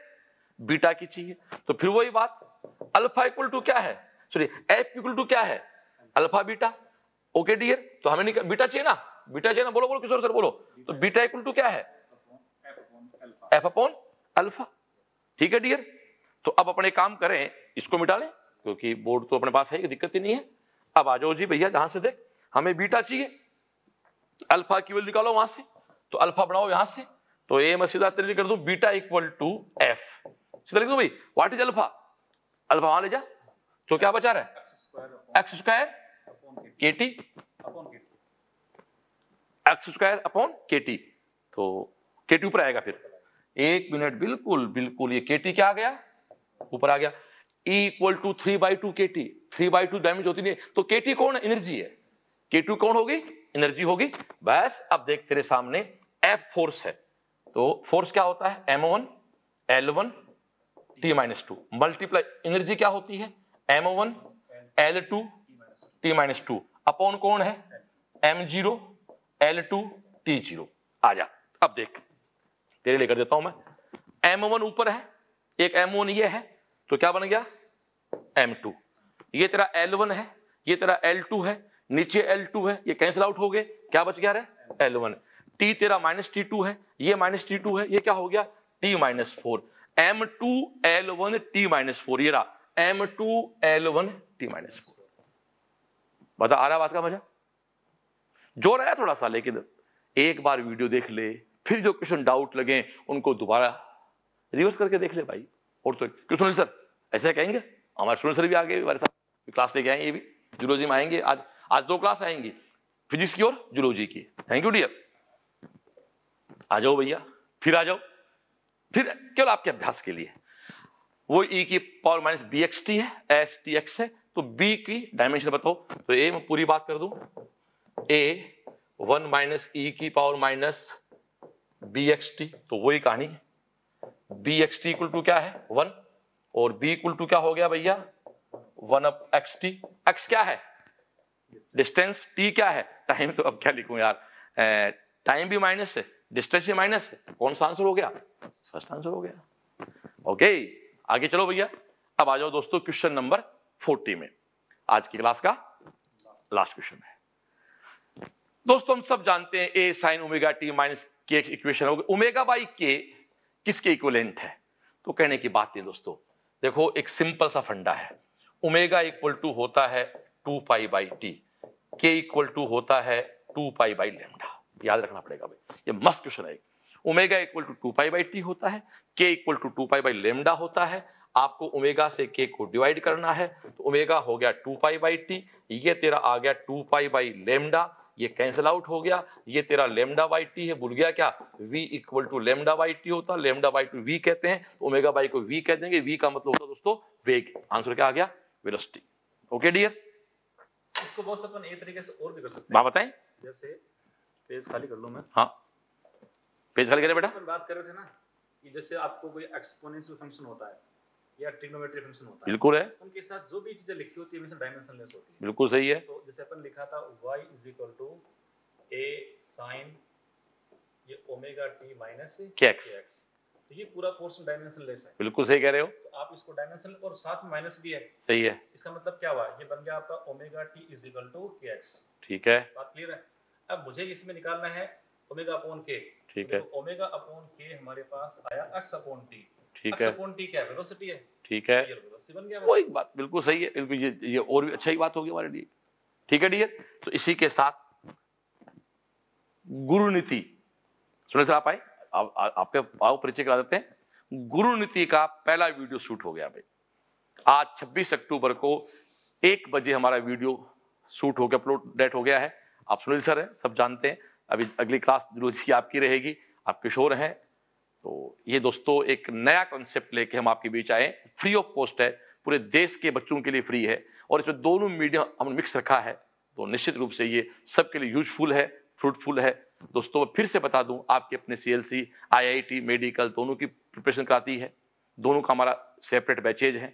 बीटा की चाहिए तो फिर वही बात अल्फा इक्वल टू क्या है सॉरी एफ इक्वल टू क्या है अल्फा बीटा ओके डियर तो हमें नहीं बीटा चाहिए ना बीटा चाहिए ना बोलो बोलो किशोर सर बोलो तो बीटा इक्वल टू क्या है एफ अपॉन अल्फा ठीक है डियर तो अब अपने काम करें इसको मिटा लें क्योंकि बोर्ड तो अपने पास है दिक्कत ही नहीं है अब आ जाओ जी भैया जहां से देख हमें बीटा चाहिए अल्फा की वैल्यू निकालो वहां से तो अल्फा बनाओ यहां से तो ए मैं सीधा तरीके कर दू बीटा इक्वल टू एफ सीधा लिख दू भाई व्हाट इज अल्फा अल्फा वहां ले जा तो क्या बचा रहा है X square X square upon K T तो के टी ऊपर आएगा फिर एक मिनट बिल्कुल बिल्कुल ये के टी क्या आ गया ऊपर आ गया equal to three by two के T three by two damage होती नहीं तो के टी कौन एनर्जी है के टू कौन होगी एनर्जी होगी बस अब देख तेरे सामने एफ फोर्स है तो फोर्स क्या होता है M one L one T minus two multiply energy क्या होती है M one L two T minus two upon कौन है M zero L two T zero आ जा अब देख तेरे लेकर देता हूं मैं एम वन ऊपर है एक एम वन ये है तो क्या बन गया एम टू ये तेरा एल वन है ये तेरा एल टू है नीचे एल टू है ये कैंसिल आउट हो गए क्या बच गया रे एल वन टी तेरा माइनस टी टू है ये माइनस टी टू है ये क्या हो गया T minus four M two L one T minus four ये रहा M two L one T minus four बता आ रहा बात का मजा जोर आया थोड़ा सा लेकिन एक बार वीडियो देख ले फिर जो क्वेश्चन डाउट लगे उनको दोबारा रिवर्स करके देख ले भाई और तो क्यों सुनील सर ऐसे कहेंगे हमारे सुनील सर भी आ गए हमारे साथ क्लास लेके आएंगे भी जूलॉजी में आएंगे आज आज दो क्लास आएंगी फिजिक्स की और जूलॉजी की थैंक यू डियर आ जाओ भैया फिर आ जाओ फिर केवल आपके अभ्यास के लिए वो ई की power minus B X T है एस टी एक्स है तो बी की डायमेंशन बताओ तो ए मैं पूरी बात कर दू ए वन माइनस ई की power minus B X T तो वही कहानी B X T equal to क्या है वन और बी इक्वल टू क्या हो गया भैया one up X T X क्या है डिस्टेंस टी क्या है टाइम तो अब क्या लिखूं यार टाइम भी माइनस है डिस्टेंस भी माइनस है कौन सा आंसर हो गया फर्स्ट आंसर हो गया ओके आगे चलो भैया अब आ जाओ दोस्तों क्वेश्चन नंबर फोर्टी में आज की क्लास का लास्ट क्वेश्चन है दोस्तों हम सब जानते हैं A sine omega T minus K equation हो गई ओमेगा बाई के किसके इक्वलेंट है तो कहने की बात नहीं दोस्तों देखो एक सिंपल सा फंडा है ओमेगा इक्वल टू होता है two pi by T K equal to होता है टू पाई बाई लेमडा याद रखना पड़ेगा भाई ये मस्त क्वेश्चन है omega equal to two pi by T होता है K equal to two pi by lambda होता है आपको ओमेगा से के को डिवाइड करना है तो ओमेगा हो गया टू पाई बाई टी ये तेरा आ गया टू पाई बाई लेमडा ये कैंसिल आउट हो गया ये तेरा लेमडा बाई टी है भूल गया क्या V equal to lambda by T होता है लेमडा बाई टू वी कहते हैं तो ओमेगा बाई को वी कह देंगे वी का मतलब होता है दोस्तों वेग आंसर क्या आ गया वेलोसिटी ओके डियर इसको बॉस अपन एक तरीके से और भी कर सकते हैं बताएं जैसे पेज खाली कर लूं मैं हाँ पेज खाली करें बेटा बात कर रहे थे ना कि जैसे आपको कोई एक्सपोनेंशियल फंक्शन होता है या ट्रिग्नोमेट्री फंक्शन होता है बिल्कुल है उनके साथ जो भी चीजें लिखी होती है हमेशा डायमेंशनलेस होती है बिल्कुल सही है तो जैसे अपन लिखा था y is equal to a sin ये ओमेगा t माइनस kx तो ये पूरा पोर्शन डायमेंशनलेस है बिल्कुल सही कह रहे हो तो आप इसको डायमेंशन और साथ में माइनस भी है सही है इसका मतलब क्या हुआ ये बन गया आपका omega t is equal to kx ठीक है बात क्लियर है अब मुझे इसमें निकालना है ओमेगा अपॉन k ठीक तो है ओमेगा अपॉन k हमारे पास आया x अपॉन t ठीक है ठीक है वो एक बात बिल्कुल सही है बिल्कुल ये ये और भी अच्छा ही बात होगी हमारे लिए ठीक है डियर तो इसी के साथ गुरु नीति सुने सर आप आए आपके भाव परिचय करा देते हैं गुरु नीति का पहला वीडियो शूट हो गया भाई आज 26 अक्टूबर को एक बजे हमारा वीडियो शूट होकर अपलोड डेट हो गया है आप सुनील सर हैं सब जानते हैं अभी अगली क्लास जरूर आपकी रहेगी आप किशोर हैं तो ये दोस्तों एक नया कॉन्सेप्ट लेके हम आपके बीच आए फ्री ऑफ कॉस्ट है पूरे देश के बच्चों के लिए फ्री है और इसमें दोनों मीडिया हमने मिक्स रखा है तो निश्चित रूप से ये सबके लिए यूजफुल है फ्रूटफुल है दोस्तों मैं फिर से बता दूं आपके अपने C L C I I T medical दोनों की प्रिपरेशन कराती है दोनों का हमारा सेपरेट बैचेज है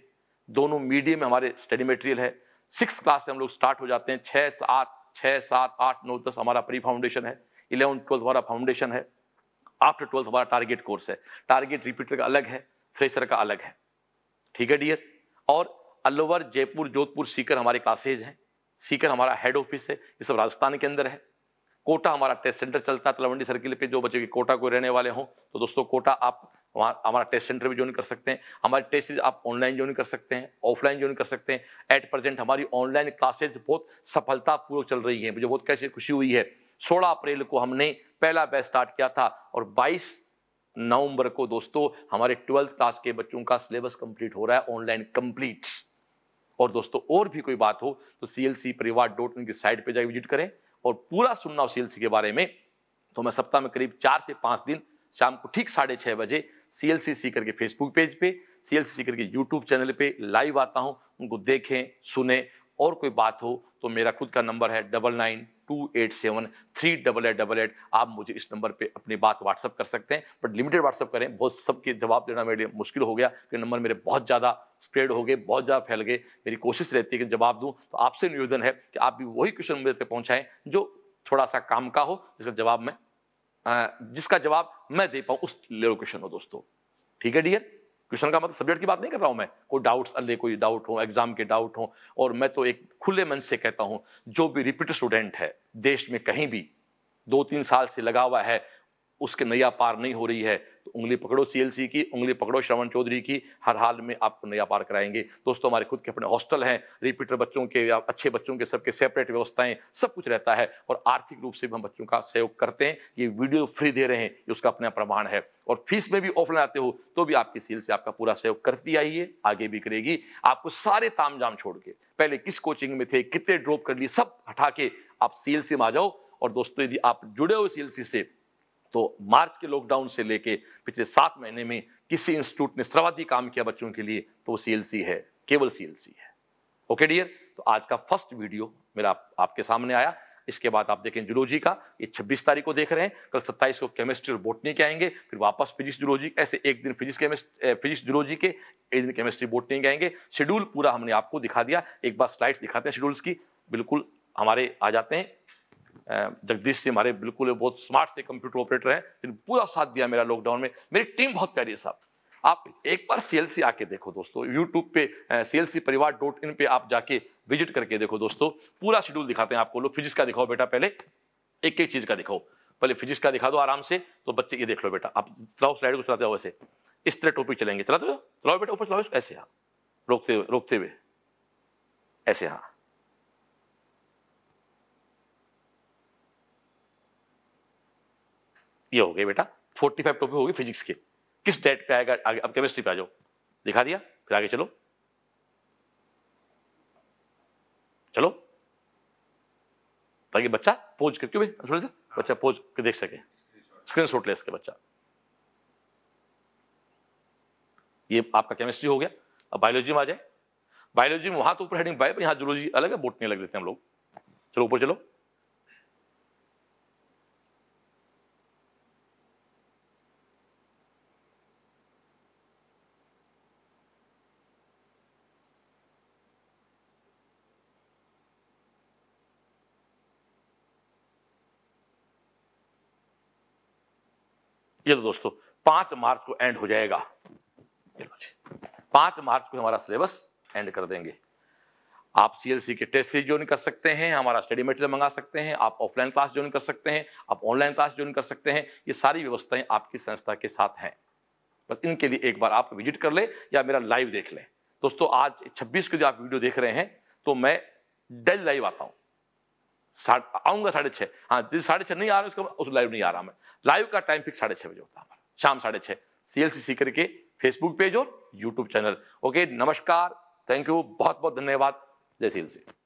दोनों मीडियम में हमारे स्टडी मटेरियल है सिक्स क्लास से हम लोग स्टार्ट हो जाते हैं छः सात छः सात आठ नौ दस हमारा प्री फाउंडेशन है इलेवन ट्वेल्थ हमारा फाउंडेशन है आफ्टर ट्वेल्थ हमारा टारगेट कोर्स है टारगेट रिपीटर का अलग है फ्रेशर का अलग है ठीक है डियर और अलोवर जयपुर जोधपुर सीकर हमारे क्लासेज हैं सीकर हमारा हेड ऑफिस है ये सब राजस्थान के अंदर है कोटा हमारा टेस्ट सेंटर चलता है तलवंडी सर्किल पे जो बच्चे कोटा को रहने वाले हों तो दोस्तों कोटा आप वहाँ हमारा टेस्ट सेंटर भी ज्वाइन कर सकते हैं हमारे टेस्ट आप ऑनलाइन ज्वाइन कर सकते हैं ऑफलाइन ज्वाइन कर सकते हैं एट प्रेजेंट हमारी ऑनलाइन क्लासेज बहुत सफलतापूर्वक चल रही है मुझे बहुत कैसे खुशी हुई है 16 अप्रैल को हमने पहला बैच स्टार्ट किया था और 22 नवंबर को दोस्तों हमारे ट्वेल्थ क्लास के बच्चों का सिलेबस कंप्लीट हो रहा है ऑनलाइन कंप्लीट और दोस्तों और भी कोई बात हो तो सी एल सी परिवार डॉट इन की साइट पर जाए विजिट करें और पूरा सुनना हो सी एल सी के बारे में तो मैं सप्ताह में करीब चार से पाँच दिन शाम को ठीक साढ़े छः बजे सी एल सी सीकर के फेसबुक पेज पे सी एल सी सी के यूट्यूब चैनल पे लाइव आता हूँ उनको देखें सुने और कोई बात हो तो मेरा खुद का नंबर है double nine two eight seven three double eight double eight आप मुझे इस नंबर पे अपनी बात व्हाट्सअप कर सकते हैं बट लिमिटेड व्हाट्सअप करें बहुत सबके जवाब देना मेरे लिए मुश्किल हो गया क्योंकि नंबर मेरे बहुत ज़्यादा स्प्रेड हो गए बहुत ज़्यादा फैल गए मेरी कोशिश रहती है कि जवाब दूँ तो आपसे निवेदन है कि आप भी वही क्वेश्चन मेरे तक पहुँचाएँ जो थोड़ा सा काम का हो जिसका जवाब मैं जिसका जवाब मैं दे पाऊँ उस लोकेशन हो दोस्तों ठीक है डियर क्वेश्चन का मतलब सब्जेक्ट की बात नहीं कर रहा हूँ मैं कोई डाउट्स अल्ले कोई डाउट हो एग्जाम के डाउट हो और मैं तो एक खुले मन से कहता हूँ जो भी रिपीट स्टूडेंट है देश में कहीं भी दो तीन साल से लगा हुआ है उसके नया पार नहीं हो रही है तो उंगली पकड़ो सीएलसी की उंगली पकड़ो श्रवण चौधरी की हर हाल में आपको नया पार कराएंगे दोस्तों हमारे खुद के अपने हॉस्टल हैं रिपीटर बच्चों के या अच्छे बच्चों के सबके सेपरेट व्यवस्थाएं सब कुछ रहता है और आर्थिक रूप से भी हम बच्चों का सहयोग करते हैं ये वीडियो फ्री दे रहे हैं ये उसका अपना प्रमाण है और फीस में भी ऑफलाइन आते हो तो भी आपकी सील से आपका पूरा सहयोग करती आई है आगे भी करेगी आपको सारे ताम जाम छोड़ के पहले किस कोचिंग में थे कितने ड्रॉप कर लिए सब हटा के आप सील से में आ जाओ और दोस्तों यदि आप जुड़े हो सीएलसी से तो मार्च के लॉकडाउन से लेके पिछले सात महीने में किसी इंस्टीट्यूट ने सर्वाधिक काम किया बच्चों के लिए तो वो सी है केवल सी है ओके डियर तो आज का फर्स्ट वीडियो मेरा आप, आपके सामने आया इसके बाद आप देखें जुलोजी का ये 26 तारीख को देख रहे हैं कल 27 को केमिस्ट्री और बोटनी के आएंगे फिर वापस फिजिक्स जुलोजी ऐसे एक दिन फिजिक्स केमिस्ट्री फिजिक्स जुलोजी के एक दिन केमिस्ट्री बोटनी के आएंगे शेड्यूल पूरा हमने आपको दिखा दिया एक बार स्लाइड्स दिखाते हैं शेड्यूल्स की बिल्कुल हमारे आ जाते हैं जगदीश जी हमारे बिल्कुल बहुत स्मार्ट से कंप्यूटर ऑपरेटर हैं जिन्होंने पूरा साथ दिया मेरा लॉकडाउन में मेरी टीम बहुत प्यारी है साहब आप एक बार सीएलसी आके देखो दोस्तों यूट्यूब पे सीएलसी परिवार डॉट इन पे आप जाके विजिट करके देखो दोस्तों पूरा शेड्यूल दिखाते हैं आपको लोग फिजिक्स का दिखाओ बेटा पहले एक एक चीज का दिखाओ पहले फिजिक्स का दिखा दो आराम से तो बच्चे ये देख लो बेटा आप चलाओ स्लाइड को चलाते हो वैसे इस तरह टॉपिक चलेंगे चलाते हो चलाओ बेटा ऊपर चलाओ ऐसे हाँ रोकते हुए रोकते हुए ऐसे हाँ ये हो गए बेटा फोर्टी फाइव टॉपिक हो गए फिजिक्स के किस डेट पे आएगा आगे अब केमिस्ट्री पे आ जाओ दिखा दिया फिर आगे चलो चलो ताकि बच्चा पोज करके भाई बच्चा पोज के देख सके स्क्रीन शॉट ले सके बच्चा ये आपका केमिस्ट्री हो गया अब बायोलॉजी में आ जाए बायोलॉजी में वहां तो ऊपर हेडिंग बाय यहां जूलॉजी अलग है बोट नहीं लेते हैं हम लोग चलो ऊपर चलो ये तो दोस्तों पांच मार्च को एंड हो जाएगा पांच मार्च को हमारा सिलेबस एंड कर देंगे आप सी के टेस्ट सीरीज ज्वाइन कर सकते हैं हमारा स्टडी मटेरियल मंगा सकते हैं आप ऑफलाइन क्लास ज्वाइन कर सकते हैं आप ऑनलाइन क्लास ज्वाइन कर सकते हैं ये सारी व्यवस्थाएं आपकी संस्था के साथ हैं बस इनके लिए एक बार आप विजिट कर लें या मेरा लाइव देख लें दोस्तों आज 26 को जो आप वीडियो देख रहे हैं तो मैं डेल लाइव आता हूँ आऊँगा साढ़े छः हाँ जिस साढ़े छः नहीं आ रहा उसका उस लाइव नहीं आ रहा मैं लाइव का टाइम फिक्स साढ़े छः बजे होता है शाम साढ़े छः सी एल सी सी करके फेसबुक पेज और यूट्यूब चैनल ओके नमस्कार थैंक यू बहुत बहुत धन्यवाद जय सी एल सी